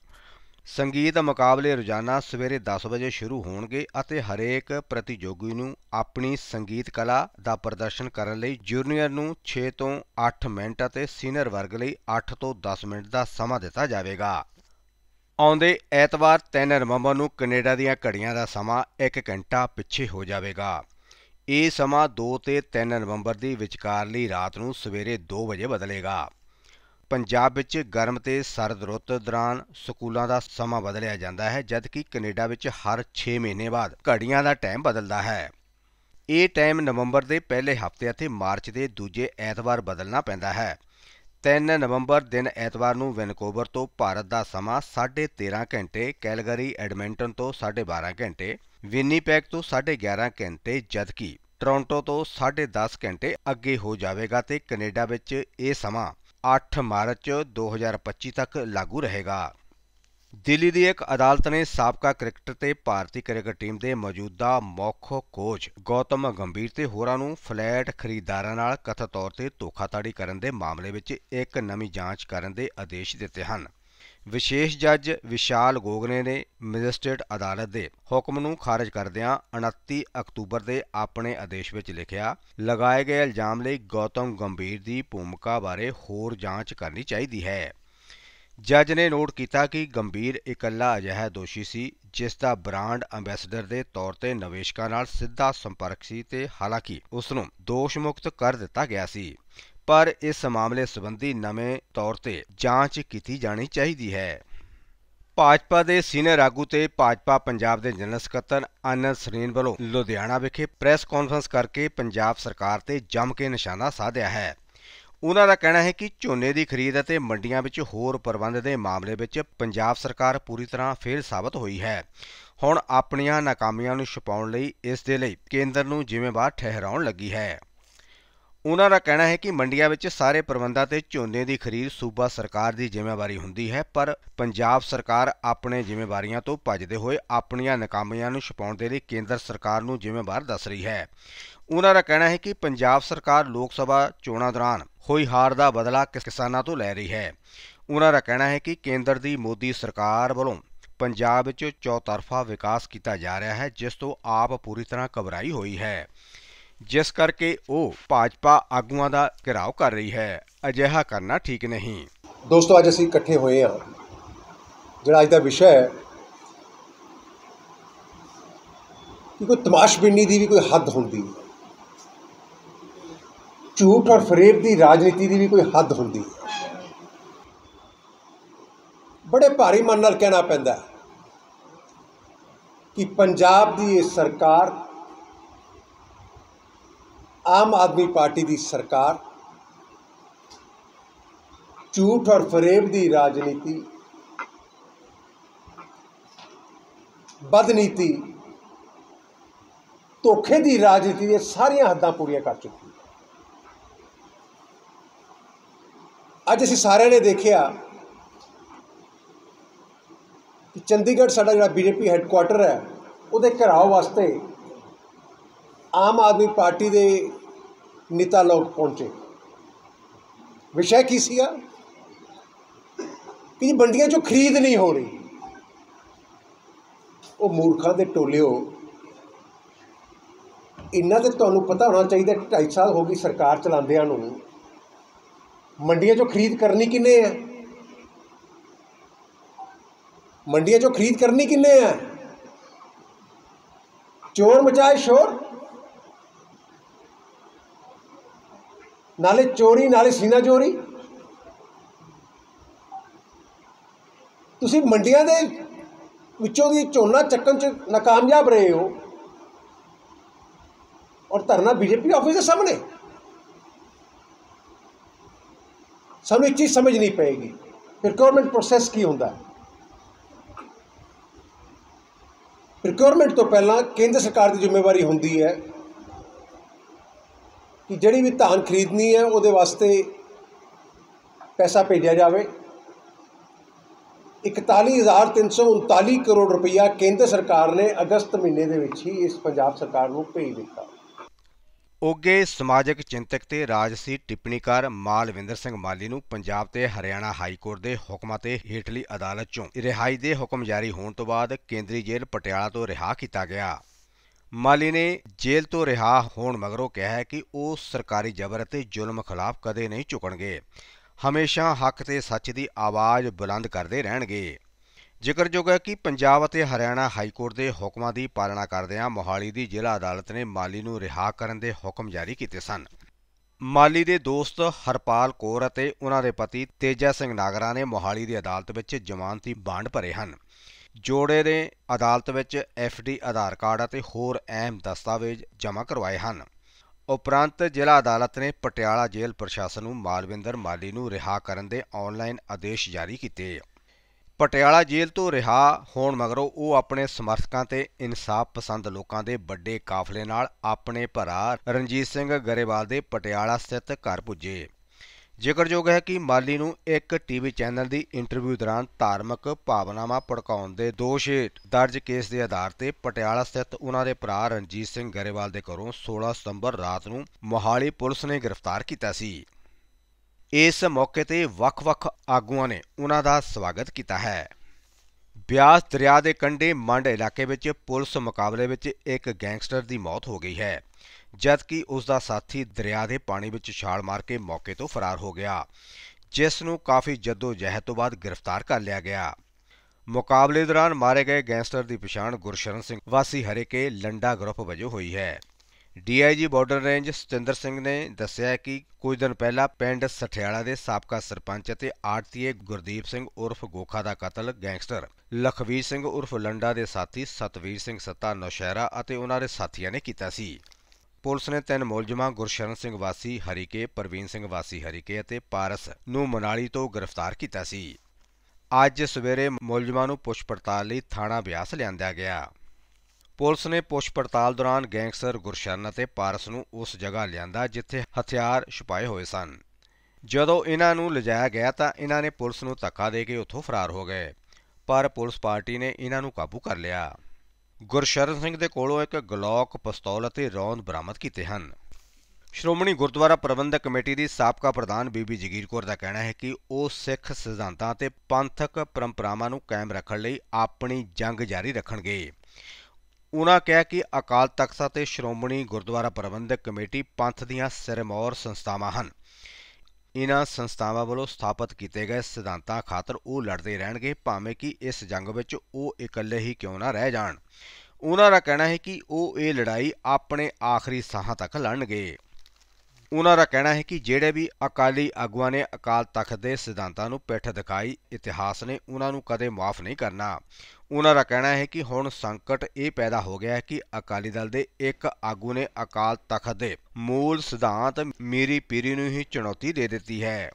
ਸੰਗੀਤ ਮੁਕਾਬਲੇ ਰੋਜ਼ਾਨਾ ਸਵੇਰੇ 10 ਵਜੇ ਸ਼ੁਰੂ ਹੋਣਗੇ ਅਤੇ ਹਰੇਕ ਪ੍ਰਤੀਯੋਗੀ ਨੂੰ ਆਪਣੀ ਸੰਗੀਤ ਕਲਾ ਦਾ ਪ੍ਰਦਰਸ਼ਨ ਕਰਨ ਲਈ ਜੂਨੀਅਰ ਨੂੰ 6 ਤੋਂ 8 ਮਿੰਟ ਅਤੇ ਸੀਨੀਅਰ ਵਰਗ ਲਈ 8 ਤੋਂ 10 ਮਿੰਟ ਦਾ ਸਮਾਂ ਦਿੱਤਾ ਜਾਵੇਗਾ ਆਉਂਦੇ ਐਤਵਾਰ 3 ਨਵੰਬਰ ਨੂੰ ਕੈਨੇਡਾ ਦੀਆਂ ਘੜੀਆਂ ਦਾ ਸਮਾਂ 1 ਘੰਟਾ ਪਿੱਛੇ ਹੋ ਜਾਵੇਗਾ ਇਹ ਸਮਾਂ 2 ਤੇ 3 ਨਵੰਬਰ ਦੀ ਵਿਚਕਾਰਲੀ ਰਾਤ ਨੂੰ ਸਵੇਰੇ 2 ਵਜੇ ਬਦਲੇਗਾ ਪੰਜਾਬ ਵਿੱਚ ਗਰਮ ਤੇ ਸਰਦ ਰੁੱਤ ਦੌਰਾਨ ਸਕੂਲਾਂ ਦਾ ਸਮਾਂ ਬਦਲਿਆ ਜਾਂਦਾ ਹੈ ਜਦਕਿ ਕੈਨੇਡਾ ਵਿੱਚ ਹਰ 6 ਮਹੀਨੇ ਬਾਅਦ ਘੜੀਆਂ ਦਾ ਟਾਈਮ ਬਦਲਦਾ ਹੈ ਇਹ ਟਾਈਮ ਨਵੰਬਰ ਦੇ ਪਹਿਲੇ ਹਫ਼ਤੇ ਅਤੇ ਮਾਰਚ ਦੇ ਦੂਜੇ ਐਤਵਾਰ ਬਦਲਣਾ ਪੈਂਦਾ ਹੈ 3 ਨਵੰਬਰ ਦਿਨ ਐਤਵਾਰ ਨੂੰ ਵੈਨਕੂਵਰ ਤੋਂ ਭਾਰਤ ਦਾ ਸਮਾਂ 13:30 ਘੰਟੇ ਕੈਲਗਰੀ ਐਡਮਿੰਟਨ ਤੋਂ 12:30 ਘੰਟੇ ਵਿਨੀਪੈਗ ਤੋਂ 11:30 ਘੰਟੇ ਜਦਕਿ ਟੋਰਾਂਟੋ ਤੋਂ 10:30 ਘੰਟੇ ਅੱਗੇ ਹੋ ਜਾਵੇਗਾ ਤੇ ਕੈਨੇਡਾ ਵਿੱਚ ਇਹ ਸਮਾਂ 8 ਮਾਰਚ 2025 ਤੱਕ ਲਾਗੂ ਰਹੇਗਾ ਦਿੱਲੀ ਦੀ ਇੱਕ ਅਦਾਲਤ ਨੇ ਸਾਬਕਾ ਕ੍ਰਿਕਟਰ ਤੇ ਭਾਰਤੀ ਕ੍ਰਿਕਟ ਟੀਮ ਦੇ ਮੌਜੂਦਾ ਮੁੱਖ ਕੋਚ ਗੌਤਮ ਗੰਭੀਰ ਤੇ ਹੋਰਾਂ ਨੂੰ ਫਲੈਟ ਖਰੀਦਦਾਰਾਂ ਨਾਲ ਕਥਿਤ ਤੌਰ ਤੇ ਧੋਖਾਧੜੀ ਕਰਨ ਦੇ ਮਾਮਲੇ ਵਿੱਚ ਇੱਕ ਨਵੀਂ ਜਾਂਚ ਕਰਨ ਦੇ ਆਦੇਸ਼ ਦਿੱਤੇ ਹਨ ਵਿਸ਼ੇਸ਼ ਜੱਜ ਵਿਸ਼ਾਲ ਗੋਗਨੇ ਨੇ ਮੈਜਿਸਟ੍ਰੇਟ ਅਦਾਲਤ ਦੇ ਹੁਕਮ ਨੂੰ ਖਾਰਜ ਕਰਦਿਆਂ 29 ਅਕਤੂਬਰ ਦੇ ਆਪਣੇ ਆਦੇਸ਼ ਵਿੱਚ ਲਿਖਿਆ ਲਗਾਏ ਗਏ ਇਲਜ਼ਾਮ ਲਈ ਗੌਤਮ ਗੰਭੀਰ ਦੀ ਭੂਮਿਕਾ ਬਾਰੇ ਹੋਰ ਜਾਂਚ ਕਰਨੀ ਚਾਹੀਦੀ ਹੈ ਜੱਜ ਨੇ ਨੋਟ ਕੀਤਾ ਕਿ ਗੰਭੀਰ ਇਕੱਲਾ ਅਜਿਹਾ ਦੋਸ਼ੀ ਸੀ ਜਿਸ ਦਾ ਬ੍ਰਾਂਡ ਐਮਬੈਸਡਰ ਦੇ ਤੌਰ ਤੇ ਨਿਵੇਸ਼ਕਾਂ ਨਾਲ ਸਿੱਧਾ ਸੰਪਰਕ ਸੀ ਤੇ ਹਾਲਾਂਕਿ ਉਸ ਨੂੰ ਦੋਸ਼ਮੁਕਤ ਕਰ ਦਿੱਤਾ ਗਿਆ ਸੀ ਪਰ ਇਸ ਮਾਮਲੇ ਸੰਬੰਧੀ ਨਵੇਂ ਤੌਰ ਤੇ ਜਾਂਚ ਕੀਤੀ ਜਾਣੀ ਚਾਹੀਦੀ ਹੈ ਭਾਜਪਾ ਦੇ ਸੀਨੀਅਰ ਆਗੂ ਤੇ ਭਾਜਪਾ ਪੰਜਾਬ ਦੇ ਜਨਰਲ ਸਕੱਤਰ ਅਨੰਦ ਸਰੀਨ ਵੱਲੋਂ ਲੁਧਿਆਣਾ ਵਿਖੇ ਪ੍ਰੈਸ ਕਾਨਫਰੰਸ ਕਰਕੇ ਪੰਜਾਬ ਸਰਕਾਰ ਤੇ ਜੰਮ ਕੇ ਨਿਸ਼ਾਨਾ ਸਾਧਿਆ ਹੈ ਉਹਨਾਂ ਦਾ ਕਹਿਣਾ ਹੈ ਕਿ ਝੋਨੇ ਦੀ ਖਰੀਦ ਅਤੇ ਮੰਡੀਆਂ ਵਿੱਚ ਹੋਰ ਪ੍ਰਬੰਧ ਦੇ ਮਾਮਲੇ ਵਿੱਚ ਪੰਜਾਬ ਸਰਕਾਰ ਪੂਰੀ ਤਰ੍ਹਾਂ ਫੇਲ ਸਾਬਤ ਹੋਈ ਹੈ ਹੁਣ ਆਪਣੀਆਂ ਨਾਕਾਮੀਆਂ ਨੂੰ ਛੁਪਾਉਣ ਲਈ ਇਸ ਦੇ ਲਈ ਕੇਂਦਰ ਨੂੰ ਜ਼ਿੰਮੇਵਾਰ ਠਹਿਰਾਉਣ ਲੱਗੀ ਹੈ ਉਹਨਾਂ ਦਾ ਕਹਿਣਾ ਹੈ ਕਿ ਮੰਡੀਆਂ ਵਿੱਚ ਸਾਰੇ ਪ੍ਰਬੰਧਾਂ ਤੇ ਝੋਨੇ ਦੀ ਖਰੀਦ ਸੂਬਾ ਸਰਕਾਰ ਦੀ ਜ਼ਿੰਮੇਵਾਰੀ ਹੁੰਦੀ ਹੈ ਪਰ ਪੰਜਾਬ ਸਰਕਾਰ ਆਪਣੇ ਜ਼ਿੰਮੇਵਾਰੀਆਂ ਤੋਂ ਭੱਜਦੇ ਹੋਏ ਆਪਣੀਆਂ ਨਾਕਾਮੀਆਂ ਨੂੰ ਛਪਾਉਣ ਦੇ ਲਈ ਕੇਂਦਰ ਸਰਕਾਰ ਨੂੰ ਜ਼ਿੰਮੇਵਾਰ ਦੱਸ ਰਹੀ ਹੈ ਉਹਨਾਂ ਦਾ ਕਹਿਣਾ ਹੈ ਕਿ ਪੰਜਾਬ ਸਰਕਾਰ ਲੋਕ ਸਭਾ ਚੋਣਾਂ ਦੌਰਾਨ ਹੋਈ ਹਾਰ ਦਾ ਬਦਲਾ ਕਿਸਾਨਾਂ ਤੋਂ ਲੈ ਰਹੀ ਹੈ ਉਹਨਾਂ ਦਾ ਕਹਿਣਾ ਹੈ ਕਿ ਕੇਂਦਰ ਦੀ ਮੋਦੀ ਸਰਕਾਰ ਵੱਲੋਂ ਪੰਜਾਬ ਵਿੱਚ ਚੌਤਰਫਾ ਵਿਕਾਸ ਕੀਤਾ ਜਾ ਰਿਹਾ ਹੈ ਜਿਸ ਤੋਂ ਆਪ ਪੂਰੀ ਤਰ੍ਹਾਂ ਘਬਰਾਈ ਹੋਈ ਹੈ ਜਿਸ ਕਰਕੇ ਉਹ ਭਾਜਪਾ ਆਗੂਆਂ ਦਾ ਘਿਰਾਓ ਕਰ ਰਹੀ ਹੈ ਅਜਿਹਾ ਕਰਨਾ ਠੀਕ ਨਹੀਂ ਦੋਸਤੋ ਅੱਜ ਅਸੀਂ ਇਕੱਠੇ ਹੋਏ ਹਾਂ ਜਿਹੜਾ ਅੱਜ ਦਾ ਵਿਸ਼ਾ ਹੈ ਕਿ ਕੋਈ ਤਮਾਸ਼ਬੀਨੀ ਦੀ ਵੀ ਕੋਈ ਹੱਦ ਹੁੰਦੀ ਹੈ ਝੂਠ ਔਰ ਫਰੇਬ ਦੀ ਰਾਜਨੀਤੀ ਦੀ ਵੀ ਕੋਈ ਹੱਦ ਹੁੰਦੀ ਹੈ ਬੜੇ ਭਾਰੀ ਮਨ ਨਾਲ ਕਹਿਣਾ ਪੈਂਦਾ ਕਿ ਪੰਜਾਬ ਦੀ ਇਹ ਸਰਕਾਰ ਆਮ ਆਦਮੀ ਪਾਰਟੀ ਦੀ ਸਰਕਾਰ ਝੂਠ ਔਰ ਫਰੇਬ ਦੀ ਰਾਜਨੀਤੀ ਬਦਨੀਤੀ ਧੋਖੇ ਦੀ ਰਾਜਨੀਤੀ ਦੀਆਂ ਸਾਰੀਆਂ ਹੱਦਾਂ ਪੂਰੀਆਂ ਕਰ ਚੁੱਕੀ ਹੈ ਅੱਜ ਅਸੀਂ ਸਾਰਿਆਂ ਨੇ ਦੇਖਿਆ ਕਿ ਚੰਡੀਗੜ੍ਹ ਸਾਡਾ ਜਿਹੜਾ ਬੀਜੇਪੀ ਹੈੱਡਕੁਆਟਰ ਹੈ ਉਹਦੇ ਘਰਾਓ ਵਾਸਤੇ ਆਮ ਆਦਮੀ ਪਾਰਟੀ ਦੇ ਨੇਤਾ ਲੋਕ ਪਹੁੰਚੇ ਵਿਸ਼ਾ ਕੀ ਸੀਗਾ ਕਿ ਜੀ ਬੰਡੀਆਂ ਚੋਂ ਖਰੀਦ ਨਹੀਂ ਹੋ ਰਹੀ ਉਹ ਮੂਰਖਾਂ ਦੇ ਟੋਲਿਓ ਇਹਨਾਂ ਦੇ ਤੁਹਾਨੂੰ ਪਤਾ ਹੋਣਾ ਚਾਹੀਦਾ 2.5 ਸਾਲ ਹੋ ਗਈ ਸਰਕਾਰ ਚਲਾਉਂਦਿਆਂ ਨੂੰ ਮੰਡੀਆਂ ਚੋਂ ਖਰੀਦ ਕਰਨੀ ਕਿੰਨੇ ਆ ਮੰਡੀਆਂ ਚੋਂ ਖਰੀਦ ਕਰਨੀ ਕਿੰਨੇ ਆ ਚੋਰ ਮਚਾਏ ਸ਼ੋਰ ਨਾਲੇ ਚੋਰੀ ਨਾਲੇ ਸੀਨਾ ਚੋਰੀ ਤੁਸੀਂ ਮੰਡੀਆਂ ਦੇ ਵਿੱਚੋਂ ਦੀ ਝੋਨਾ ਚੱਕਣ 'ਚ ਨਾਕਾਮਯਾਬ ਰਹੇ ਹੋ ਔਰ ਧਰਨਾ ਬੀਜੇਪੀ ਆਫਿਸ ਦੇ ਸਾਹਮਣੇ ਸਾਨੂੰ ਇਹ ਚੀਜ਼ ਸਮਝ ਨਹੀਂ ਪਏਗੀ ਰਿਕੁਆਇਰਮੈਂਟ ਪ੍ਰੋਸੈਸ ਕੀ ਹੁੰਦਾ ਹੈ ਤੋਂ ਪਹਿਲਾਂ ਕੇਂਦਰ ਸਰਕਾਰ ਦੀ ਜ਼ਿੰਮੇਵਾਰੀ ਹੁੰਦੀ ਹੈ ਕਿ ਜਿਹੜੀ ਵੀ ਧਾਨ ਖਰੀਦਣੀ ਹੈ ਉਹਦੇ ਵਾਸਤੇ ਪੈਸਾ ਭੇਜਿਆ ਜਾਵੇ 41339 ਕਰੋੜ ਰੁਪਇਆ ਕੇਂਦਰ ਸਰਕਾਰ ਨੇ ਅਗਸਤ ਮਹੀਨੇ ਦੇ ਵਿੱਚ ਹੀ ਇਸ ਪੰਜਾਬ ਸਰਕਾਰ ਨੂੰ ਭੇਜ ਦਿੱਤਾ ਉਗੇ ਸਮਾਜਿਕ ਚਿੰਤਕ ਤੇ ਰਾਜਸੀ ਟਿੱਪਣੀਕਾਰ ਮਾਲਵਿੰਦਰ ਸਿੰਘ ਮਾਲੀ ਨੂੰ ਪੰਜਾਬ ਤੇ ਹਰਿਆਣਾ ਹਾਈ ਕੋਰਟ ਦੇ ਹੁਕਮਾਂ ਤੇ ਹੇਠਲੀ ਅਦਾਲਤ ਚੋਂ ਰਿਹਾਈ ਦੇ ਹੁਕਮ ਜਾਰੀ ਹੋਣ ਤੋਂ ਬਾਅਦ ਕੇਂਦਰੀ ਜੇਲ੍ਹ ਪਟਿਆਲਾ ਤੋਂ ਰਿਹਾ ਕੀਤਾ ਗਿਆ ਮਾਲੀ ਨੇ ਜੇਲ੍ਹ ਤੋਂ ਰਿਹਾ ਹੋਣ ਮਗਰੋਂ ਕਿਹਾ ਹੈ ਕਿ ਉਹ ਸਰਕਾਰੀ ਜਬਰ ਅਤੇ ਜ਼ੁਲਮ ਖਿਲਾਫ ਕਦੇ ਨਹੀਂ ਝੁਕਣਗੇ ਹਮੇਸ਼ਾ ਹੱਕ ਤੇ ਸੱਚ ਦੀ ਆਵਾਜ਼ ਬੁਲੰਦ ਕਰਦੇ ਰਹਿਣਗੇ ਜ਼ਿਕਰਯੋਗ ਹੈ ਕਿ ਪੰਜਾਬ ਅਤੇ ਹਰਿਆਣਾ ਹਾਈ ਕੋਰਟ ਦੇ ਹੁਕਮਾਂ ਦੀ ਪਾਲਣਾ ਕਰਦਿਆਂ ਮੋਹਾਲੀ ਦੀ ਜ਼ਿਲ੍ਹਾ ਅਦਾਲਤ ਨੇ ਮਾਲੀ ਨੂੰ ਰਿਹਾ ਕਰਨ ਦੇ ਹੁਕਮ ਜਾਰੀ ਕੀਤੇ ਸਨ ਮਾਲੀ ਦੇ ਦੋਸਤ ਹਰਪਾਲ ਕੌਰ ਅਤੇ ਉਹਨਾਂ ਦੇ ਪਤੀ ਤੇਜਾ ਸਿੰਘ ਨਾਗਰਾ ਨੇ ਮੋਹਾਲੀ ਦੀ ਅਦਾਲਤ ਵਿੱਚ ਜ਼ਮਾਨਤੀ ਬਾਂਡ ਭਰੇ ਹਨ ਜੋੜੇ ਨੇ ਅਦਾਲਤ ਵਿੱਚ ਐਫਡੀ ਆਧਾਰ ਕਾਰਡ ਅਤੇ ਹੋਰ ਅਹਿਮ ਦਸਤਾਵੇਜ਼ ਜਮ੍ਹਾਂ ਕਰਵਾਏ ਹਨ ਉਪਰੰਤ ਜ਼ਿਲ੍ਹਾ ਅਦਾਲਤ ਨੇ ਪਟਿਆਲਾ ਜੇਲ੍ਹ ਪ੍ਰਸ਼ਾਸਨ ਨੂੰ ਮਾਲਵਿੰਦਰ ਮਾਲੀ ਨੂੰ ਰਿਹਾ ਕਰਨ ਦੇ ਆਨਲਾਈਨ ਆਦੇਸ਼ ਜਾਰੀ ਕੀਤੇ ਪਟਿਆਲਾ ਜੇਲ੍ਹ ਤੋਂ ਰਿਹਾ ਹੋਣ ਮਗਰੋਂ ਉਹ ਆਪਣੇ ਸਮਰਥਕਾਂ ਤੇ ਇਨਸਾਫ ਪਸੰਦ ਲੋਕਾਂ ਦੇ ਵੱਡੇ ਕਾਫਲੇ ਨਾਲ ਆਪਣੇ ਭਰਾ ਰਣਜੀਤ ਸਿੰਘ ਗਰੇਵਾਲ ਦੇ ਪਟਿਆਲਾ ਸਥਿਤ ਘਰ ਪੁੱਜੇ ਜ਼ਿਕਰਯੋਗ ਹੈ ਕਿ ਮਾਲੀ ਨੂੰ ਇੱਕ ਟੀਵੀ ਚੈਨਲ ਦੀ ਇੰਟਰਵਿਊ ਦੌਰਾਨ ਧਾਰਮਿਕ ਭਾਵਨਾਵਾਂ ਪੜਕਾਉਣ ਦੇ ਦੋਸ਼ ਦਰਜ ਕੇਸ ਦੇ ਆਧਾਰ ਤੇ ਪਟਿਆਲਾ ਸਥਿਤ ਉਹਨਾਂ ਦੇ ਭਰਾ ਰਣਜੀਤ ਸਿੰਘ ਗਰੇਵਾਲ ਦੇ ਘਰੋਂ 16 ਸਤੰਬਰ ਰਾਤ ਨੂੰ ਮੋਹਾਲੀ ਪੁਲਿਸ ਨੇ ਗ੍ਰਿਫਤਾਰ ਕੀਤਾ ਸੀ ਇਸ ਮੌਕੇ ਤੇ ਵੱਖ-ਵੱਖ ਆਗੂਆਂ ਨੇ ਉਹਨਾਂ ਦਾ ਸਵਾਗਤ ਕੀਤਾ ਹੈ ਬਿਆਸ ਦਰਿਆ ਦੇ ਕੰਢੇ ਮੰਡ ਇਲਾਕੇ ਵਿੱਚ ਪੁਲਿਸ ਮੁਕਾਬਲੇ ਵਿੱਚ ਇੱਕ ਗੈਂਗਸਟਰ ਦੀ ਮੌਤ ਹੋ ਗਈ ਹੈ ਜਦਕਿ ਉਸ ਦਾ ਸਾਥੀ ਦਰਿਆ ਦੇ ਪਾਣੀ ਵਿੱਚ ਛਾਲ ਮਾਰ ਕੇ ਮੌਕੇ ਤੋਂ ਫਰਾਰ ਹੋ ਗਿਆ ਜਿਸ ਨੂੰ ਕਾਫੀ ਜਦੋਜਹਿਦ ਤੋਂ ਬਾਅਦ ਗ੍ਰਿਫਤਾਰ ਕਰ ਲਿਆ ਗਿਆ ਮੁਕਾਬਲੇ ਦੌਰਾਨ ਮਾਰੇ ਗਏ ਗੈਂਗਸਟਰ ਦੀ ਪਛਾਣ ਗੁਰਸ਼ਰਨ ਸਿੰਘ ਵਾਸੀ ਹਰੇਕੇ ਲੰਡਾ ਗਰੁੱਪ ਵਜੋਂ ਹੋਈ ਹੈ DIG border range Satinder Singh ਨੇ ਦੱਸਿਆ ਕਿ ਕੁਝ ਦਿਨ ਪਹਿਲਾਂ ਪਿੰਡ ਸਠਿਆਲਾ ਦੇ ਸਾਬਕਾ ਸਰਪੰਚ ਅਤੇ ਆਰਤੀਏ ਗੁਰਦੀਪ ਸਿੰਘ ਉਰਫ ਗੋਖਾ ਦਾ ਕਤਲ ਗੈਂਗਸਟਰ ਲਖਵੀਰ ਸਿੰਘ ਉਰਫ ਲੰਡਾ ਦੇ ਸਾਥੀ ਸਤਵੀਰ ਸਿੰਘ ਸੱਤਾ ਨੌਸ਼ਹਿਰਾ ਅਤੇ ਉਹਨਾਂ ਦੇ ਸਾਥੀਆਂ ਨੇ ਕੀਤਾ ਸੀ ਪੁਲਿਸ ਨੇ ਤਿੰਨ ਮੁਲਜ਼ਮਾਂ ਗੁਰਸ਼ਰਨ ਸਿੰਘ ਵਾਸੀ ਹਰੀਕੇ ਪ੍ਰਵੀਨ ਸਿੰਘ ਵਾਸੀ ਹਰੀਕੇ ਅਤੇ ਪਾਰਸ ਨੂੰ ਮਨਾਲੀ ਤੋਂ ਗ੍ਰਿਫਤਾਰ ਕੀਤਾ ਸੀ ਅੱਜ ਸਵੇਰੇ ਮੁਲਜ਼ਮਾਂ ਨੂੰ ਪੁੱਛ ਪੜਤਾਲ ਲਈ ਥਾਣਾ ਬਿਆਸ ਲਿਆਂਦਾ ਗਿਆ ਪੁਲਿਸ ਨੇ ਪੁੱਛ ਪੜਤਾਲ ਦੌਰਾਨ ਗੈਂਗਸਟਰ ਗੁਰਸ਼ਨ ਅਤੇ ਪਾਰਸ ਨੂੰ ਉਸ ਜਗ੍ਹਾ ਲਿਆਂਦਾ ਜਿੱਥੇ ਹਥਿਆਰ ਛੁਪਾਏ ਹੋਏ ਸਨ ਜਦੋਂ ਇਹਨਾਂ ਨੂੰ ਲਿਜਾਇਆ ਗਿਆ ਤਾਂ ਇਹਨਾਂ ਨੇ ਪੁਲਿਸ ਨੂੰ ਧੱਕਾ ਦੇ ਕੇ ਉੱਥੋਂ ਫਰਾਰ ਹੋ ਗਏ ਪਰ ਪੁਲਿਸ ਪਾਰਟੀ ਨੇ ਇਹਨਾਂ ਨੂੰ ਕਾਬੂ ਕਰ ਲਿਆ ਗੁਰਸ਼ਰਨ ਸਿੰਘ ਦੇ ਕੋਲੋਂ ਇੱਕ ਗਲੌਕ ਪਿਸਤੌਲ ਅਤੇ ਰੌਂਦ ਬਰਾਮਦ ਕੀਤੇ ਹਨ ਸ਼੍ਰੋਮਣੀ ਗੁਰਦੁਆਰਾ ਪ੍ਰਬੰਧਕ ਕਮੇਟੀ ਦੀ ਸਾਬਕਾ ਪ੍ਰਧਾਨ ਬੀਬੀ ਜਗੀਰ ਕੌਰ ਦਾ ਕਹਿਣਾ ਹੈ ਕਿ ਉਹ ਸਿੱਖ ਸਿਧਾਂਤਾਂ ਤੇ ਪੰਥਕ ਪਰੰਪਰਾਵਾਂ ਨੂੰ ਕਾਇਮ ਰੱਖਣ ਲਈ ਆਪਣੀ ਜੰਗ ਜਾਰੀ ਰੱਖਣਗੇ ਉਨ੍ਹਾਂ ਕਿਹਾ ਕਿ ਅਕਾਲ ਤਖਤ ਅਤੇ ਸ਼੍ਰੋਮਣੀ ਗੁਰਦੁਆਰਾ ਪ੍ਰਬੰਧਕ ਕਮੇਟੀ ਪੰਥ ਦੀਆਂ ਸਿਰਮੌਰ ਸੰਸਥਾਵਾਂ ਹਨ ਇਨ੍ਹਾਂ ਸੰਸਥਾਵਾਂ ਵੱਲੋਂ ਸਥਾਪਿਤ ਕੀਤੇ ਗਏ ਸਿਧਾਂਤਾਂ ਖਾਤਰ ਉਹ ਲੜਦੇ ਰਹਿਣਗੇ ਭਾਵੇਂ ਕਿ ਇਸ ਜੰਗ ਵਿੱਚ ਉਹ ਇਕੱਲੇ ਹੀ ਕਿਉਂ ਨਾ ਰਹਿ ਜਾਣ ਉਹਨਾਂ ਦਾ ਕਹਿਣਾ ਹੈ ਕਿ ਉਹ ਇਹ ਲੜਾਈ ਆਪਣੇ ਆਖਰੀ ਸਾਹਾਂ ਤੱਕ ਲੜਨਗੇ ਉਹਨਾਂ ਦਾ ਕਹਿਣਾ ਹੈ ਕਿ ਜਿਹੜੇ ਵੀ ਅਕਾਲੀ ਆਗੂਆਂ ਨੇ ਅਕਾਲ ਤਖਤ ਦੇ ਸਿਧਾਂਤਾਂ ਨੂੰ ਪਿੱਠ ਦਿਖਾਈ ਇਤਿਹਾਸ ਨੇ ਉਹਨਾਂ ਨੂੰ ਕਦੇ ਮਾਫ ਨਹੀਂ ਕਰਨਾ ਉਹਨਾਂ ਦਾ ਕਹਿਣਾ ਹੈ ਕਿ ਹੁਣ ਸੰਕਟ ਇਹ ਪੈਦਾ ਹੋ ਗਿਆ ਹੈ ਕਿ ਅਕਾਲੀ ਦਲ ਦੇ ਇੱਕ ਆਗੂ ਨੇ ਅਕਾਲ ਤਖਤ ਦੇ ਮੂਲ ਸਿਧਾਂਤ ਮੇਰੀ ਪੀਰੀ ਨੂੰ ਹੀ ਚੁਣੌਤੀ ਦੇ ਦਿੱਤੀ ਹੈ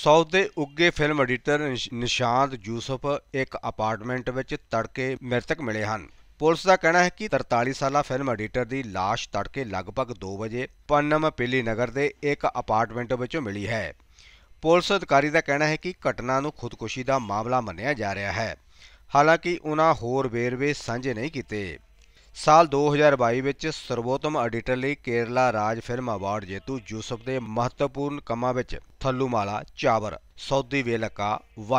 ਸਾਊਥ ਦੇ ਉੱਗੇ ਫਿਲਮ ਐਡੀਟਰ ਨਿਸ਼ਾਂਤ ਯੂਸਫ ਇੱਕ ਅਪਾਰਟਮੈਂਟ ਵਿੱਚ ਤੜਕੇ ਮ੍ਰਿਤਕ ਮਿਲੇ ਹਨ ਪੁਲਿਸ ਦਾ ਕਹਿਣਾ ਹੈ ਕਿ 43 ਸਾਲਾ ਫਿਲਮ ਐਡੀਟਰ ਦੀ ਲਾਸ਼ ਤੜਕੇ ਲਗਭਗ 2 ਵਜੇ ਪੰਨਮ ਪੀਲੀ ਨਗਰ ਦੇ ਇੱਕ ਅਪਾਰਟਮੈਂਟ ਵਿੱਚੋਂ ਮਿਲੀ ਹੈ ਪੁਲਿਸ ਅਧਿਕਾਰੀ ਦਾ ਕਹਿਣਾ ਹੈ ਕਿ ਘਟਨਾ ਨੂੰ ਖੁਦਕੁਸ਼ੀ ਦਾ ਮਾਮਲਾ ਮੰਨਿਆ ਜਾ ਰਿਹਾ ਹੈ ਹਾਲਾਂਕਿ ਉਹਨਾਂ ਹੋਰ ਵੇਰਵੇ ਸਾਂਝੇ ਨਹੀਂ ਕੀਤੇ ਸਾਲ 2022 ਵਿੱਚ ਸਰਵੋਤਮ ਐਡੀਟਰ ਲਈ ਕੇਰਲਾ ਰਾਜ ਫਿਲਮ ਅਵਾਰਡ ਜੇਤੂ ਯੂਸਫ ਦੇ ਮਹੱਤਵਪੂਰਨ ਕੰਮਾਂ ਵਿੱਚ ਥੱਲੂਮਾਲਾ ਚਾਵਰ ਸੌਦੀ ਵੇਲਕਾ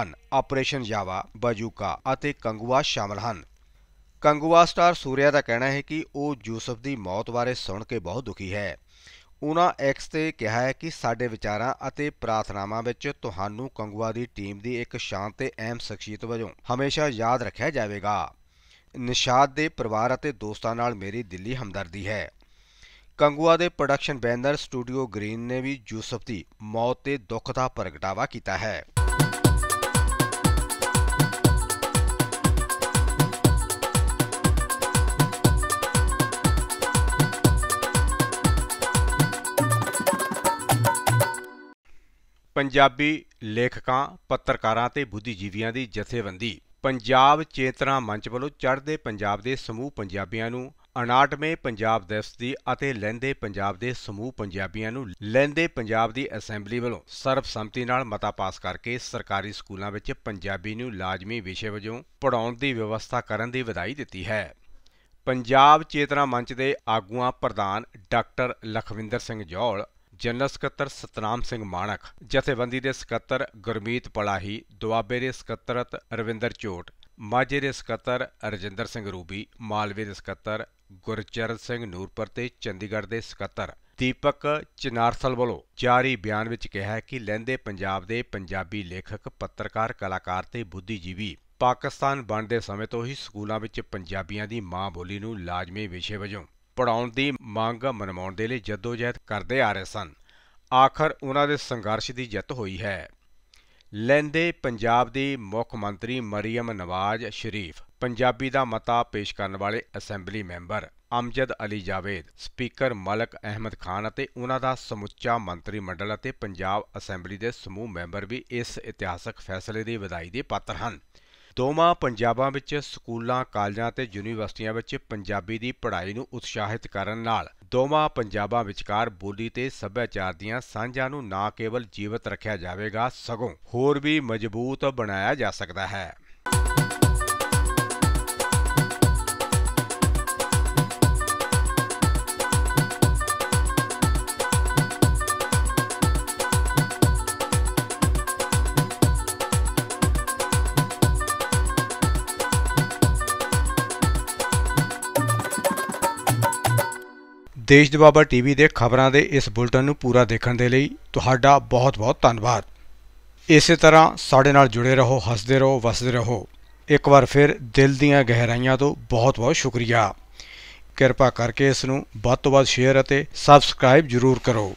1 ਆਪਰੇਸ਼ਨ ਜਾਵਾ ਬਾਜੂਕਾ ਅਤੇ ਕੰਗੂਆ ਸ਼ਾਮਲ ਹਨ ਕੰਗੂਆ ਸਟਾਰ ਸੂਰਿਆ ਦਾ ਕਹਿਣਾ ਹੈ ਕਿ ਉਹ ਯੂਸਫ ਦੀ ਮੌਤ ਬਾਰੇ ਸੁਣ ਕੇ ਬਹੁਤ ਦੁਖੀ ਹੈ ਉਹਨਾਂ ਐਕਸ ਤੇ ਕਿਹਾ ਹੈ ਕਿ ਸਾਡੇ ਵਿਚਾਰਾਂ ਅਤੇ ਪ੍ਰਾਰਥਨਾਵਾਂ ਵਿੱਚ ਤੁਹਾਨੂੰ ਕੰਗਵਾ ਦੀ ਟੀਮ ਦੀ ਇੱਕ ਸ਼ਾਂਤ ਤੇ ਅਹਿਮ ਸ਼ਖਸੀਅਤ ਵਜੋਂ ਹਮੇਸ਼ਾ ਯਾਦ ਰੱਖਿਆ ਜਾਵੇਗਾ ਨਿਸ਼ਾਦ ਦੇ ਪਰਿਵਾਰ ਅਤੇ ਦੋਸਤਾਂ ਨਾਲ ਮੇਰੀ ਦਿੱਲੀ ਹਮਦਰਦੀ ਹੈ ਕੰਗੂਆ ਦੇ ਪ੍ਰੋਡਕਸ਼ਨ ਬੈਨਰ ਸਟੂਡੀਓ ਗ੍ਰੀਨ ਨੇ ਵੀ ਜੂਸਫ ਦੀ ਮੌਤ ਤੇ ਦੁੱਖ ਦਾ ਪ੍ਰਗਟਾਵਾ ਕੀਤਾ ਹੈ ਪੰਜਾਬੀ ਲੇਖਕਾਂ ਪੱਤਰਕਾਰਾਂ ਤੇ ਬੁੱਧੀਜੀਵੀਆਂ ਦੀ ਜਥੇਬੰਦੀ ਪੰਜਾਬ ਚੇਤਨਾ ਮੰਚ ਵੱਲੋਂ ਚੜ੍ਹਦੇ ਪੰਜਾਬ ਦੇ ਸਮੂਹ ਪੰਜਾਬੀਆਂ ਨੂੰ ਅਨਾਟਮੇ ਪੰਜਾਬ ਦਿਵਸ ਦੀ ਅਤੇ ਲਹਿੰਦੇ ਪੰਜਾਬ ਦੇ ਸਮੂਹ ਪੰਜਾਬੀਆਂ ਨੂੰ ਲਹਿੰਦੇ ਪੰਜਾਬ ਦੀ ਅਸੈਂਬਲੀ ਵੱਲੋਂ ਸਰਬਸੰਮਤੀ ਨਾਲ ਮਤਾ ਪਾਸ ਕਰਕੇ ਸਰਕਾਰੀ ਸਕੂਲਾਂ ਵਿੱਚ ਪੰਜਾਬੀ ਨੂੰ ਲਾਜ਼ਮੀ ਵਿਸ਼ੇ ਵਜੋਂ ਪੜਾਉਣ ਦੀ ਵਿਵਸਥਾ ਕਰਨ ਦੀ ਵਧਾਈ ਦਿੱਤੀ ਹੈ। ਪੰਜਾਬ ਚੇਤਨਾ ਮੰਚ ਦੇ ਆਗੂਆਂ ਪ੍ਰਧਾਨ ਡਾਕਟਰ ਲਖਵਿੰਦਰ ਸਿੰਘ ਜੋਲ ਜਨਰਲ ਸਕੱਤਰ ਸਤਨਾਮ ਸਿੰਘ ਮਾਣਕ ਜਥੇਬੰਦੀ ਦੇ ਸਕੱਤਰ ਗੁਰਮੀਤ ਪੜਾਹੀ ਦੁਆਬੇ ਦੇ ਸਕੱਤਰਤ ਰਵਿੰਦਰ ਝੋਟ ਮਾਝੇ ਦੇ ਸਕੱਤਰ ਰਜਿੰਦਰ ਸਿੰਘ ਰੂਬੀ ਮਾਲਵੇ ਦੇ ਸਕੱਤਰ ਗੁਰਚਰਨ ਸਿੰਘ ਨੂਰਪੁਰ ਤੇ ਚੰਡੀਗੜ੍ਹ ਦੇ ਸਕੱਤਰ ਦੀਪਕ ਚਨਾਰਸਲ ਵੱਲੋਂ ਜਾਰੀ ਬਿਆਨ ਵਿੱਚ ਕਿਹਾ ਹੈ ਕਿ ਲੈਂਦੇ ਪੰਜਾਬ ਦੇ ਪੰਜਾਬੀ ਲੇਖਕ ਪੱਤਰਕਾਰ ਕਲਾਕਾਰ ਤੇ ਬੁੱਧੀਜੀਵੀ ਪਾਕਿਸਤਾਨ ਬਣਦੇ ਸਮੇਂ ਤੋਂ ਹੀ ਸਕੂਲਾਂ ਵਿੱਚ ਪੰਜਾਬੀਆਂ ਦੀ ਮਾਂ ਬੋਲੀ ਨੂੰ ਲਾਜ਼ਮੀ ਵਿਸ਼ੇ ਵਜੋਂ ਪੜਾਉਣ ਦੀ ਮੰਗ ਮਨਵਾਉਣ ਦੇ ਲਈ ਜਦੋਜਹਿਦ ਕਰਦੇ ਆ ਰਹੇ ਸਨ ਆਖਰ ਉਹਨਾਂ ਦੇ ਸੰਘਰਸ਼ ਦੀ ਜਿੱਤ ਹੋਈ ਹੈ ਲੈਂਦੇ ਪੰਜਾਬ ਦੀ ਮੁੱਖ ਮੰਤਰੀ ਮਰੀਮ ਨਵਾਜ਼ ਸ਼ਰੀਫ ਪੰਜਾਬੀ ਦਾ ਮਤਾ ਪੇਸ਼ ਕਰਨ ਵਾਲੇ assembly member Amjad Ali Javed speaker Malik Ahmad Khan ਅਤੇ ਉਹਨਾਂ ਦਾ ਸਮੁੱਚਾ ਮੰਤਰੀ ਮੰਡਲ ਅਤੇ ਪੰਜਾਬ ਅਸੈਂਬਲੀ ਦੇ ਸਮੂਹ ਮੈਂਬਰ ਵੀ ਇਸ ਇਤਿਹਾਸਕ ਫੈਸਲੇ ਦੀ ਵਧਾਈ ਦੇ ਪਾਤਰ ਹਨ ਦੋਵਾਂ ਪੰਜਾਬਾਂ ਵਿੱਚ ਸਕੂਲਾਂ ਕਾਲਜਾਂ ਤੇ ਯੂਨੀਵਰਸਿਟੀਆਂ ਵਿੱਚ ਪੰਜਾਬੀ ਦੀ ਪੜ੍ਹਾਈ ਨੂੰ ਉਤਸ਼ਾਹਿਤ ਕਰਨ ਨਾਲ ਦੋਵਾਂ ਪੰਜਾਬਾਂ ਵਿਚਕਾਰ ਬੋਲੀ ਤੇ ਸੱਭਿਆਚਾਰ ਦੀਆਂ ਸਾਂਝਾਂ ਨੂੰ ਨਾ ਕੇਵਲ ਜੀਵਤ ਰੱਖਿਆ ਜਾਵੇਗਾ ਸਗੋਂ ਹੋਰ ਵੀ ਮਜ਼ਬੂਤ ਬਣਾਇਆ ਜਾ ਸਕਦਾ ਹੈ ਦੇਸ਼ ਦੇ ਟੀਵੀ ਦੇ ਖਬਰਾਂ ਦੇ ਇਸ ਬੁਲਟਨ ਨੂੰ ਪੂਰਾ ਦੇਖਣ ਦੇ ਲਈ ਤੁਹਾਡਾ ਬਹੁਤ-ਬਹੁਤ ਧੰਨਵਾਦ ਇਸੇ ਤਰ੍ਹਾਂ ਸਾਡੇ ਨਾਲ ਜੁੜੇ ਰਹੋ ਹੱਸਦੇ ਰਹੋ ਵਸਦੇ ਰਹੋ ਇੱਕ ਵਾਰ ਫਿਰ ਦਿਲ ਦੀਆਂ ਗਹਿਰਾਈਆਂ ਤੋਂ ਬਹੁਤ-ਬਹੁਤ ਸ਼ੁਕਰੀਆ ਕਿਰਪਾ ਕਰਕੇ ਇਸ ਨੂੰ ਵੱਧ ਤੋਂ ਵੱਧ ਸ਼ੇਅਰ ਅਤੇ ਸਬਸਕ੍ਰਾਈਬ ਜ਼ਰੂਰ ਕਰੋ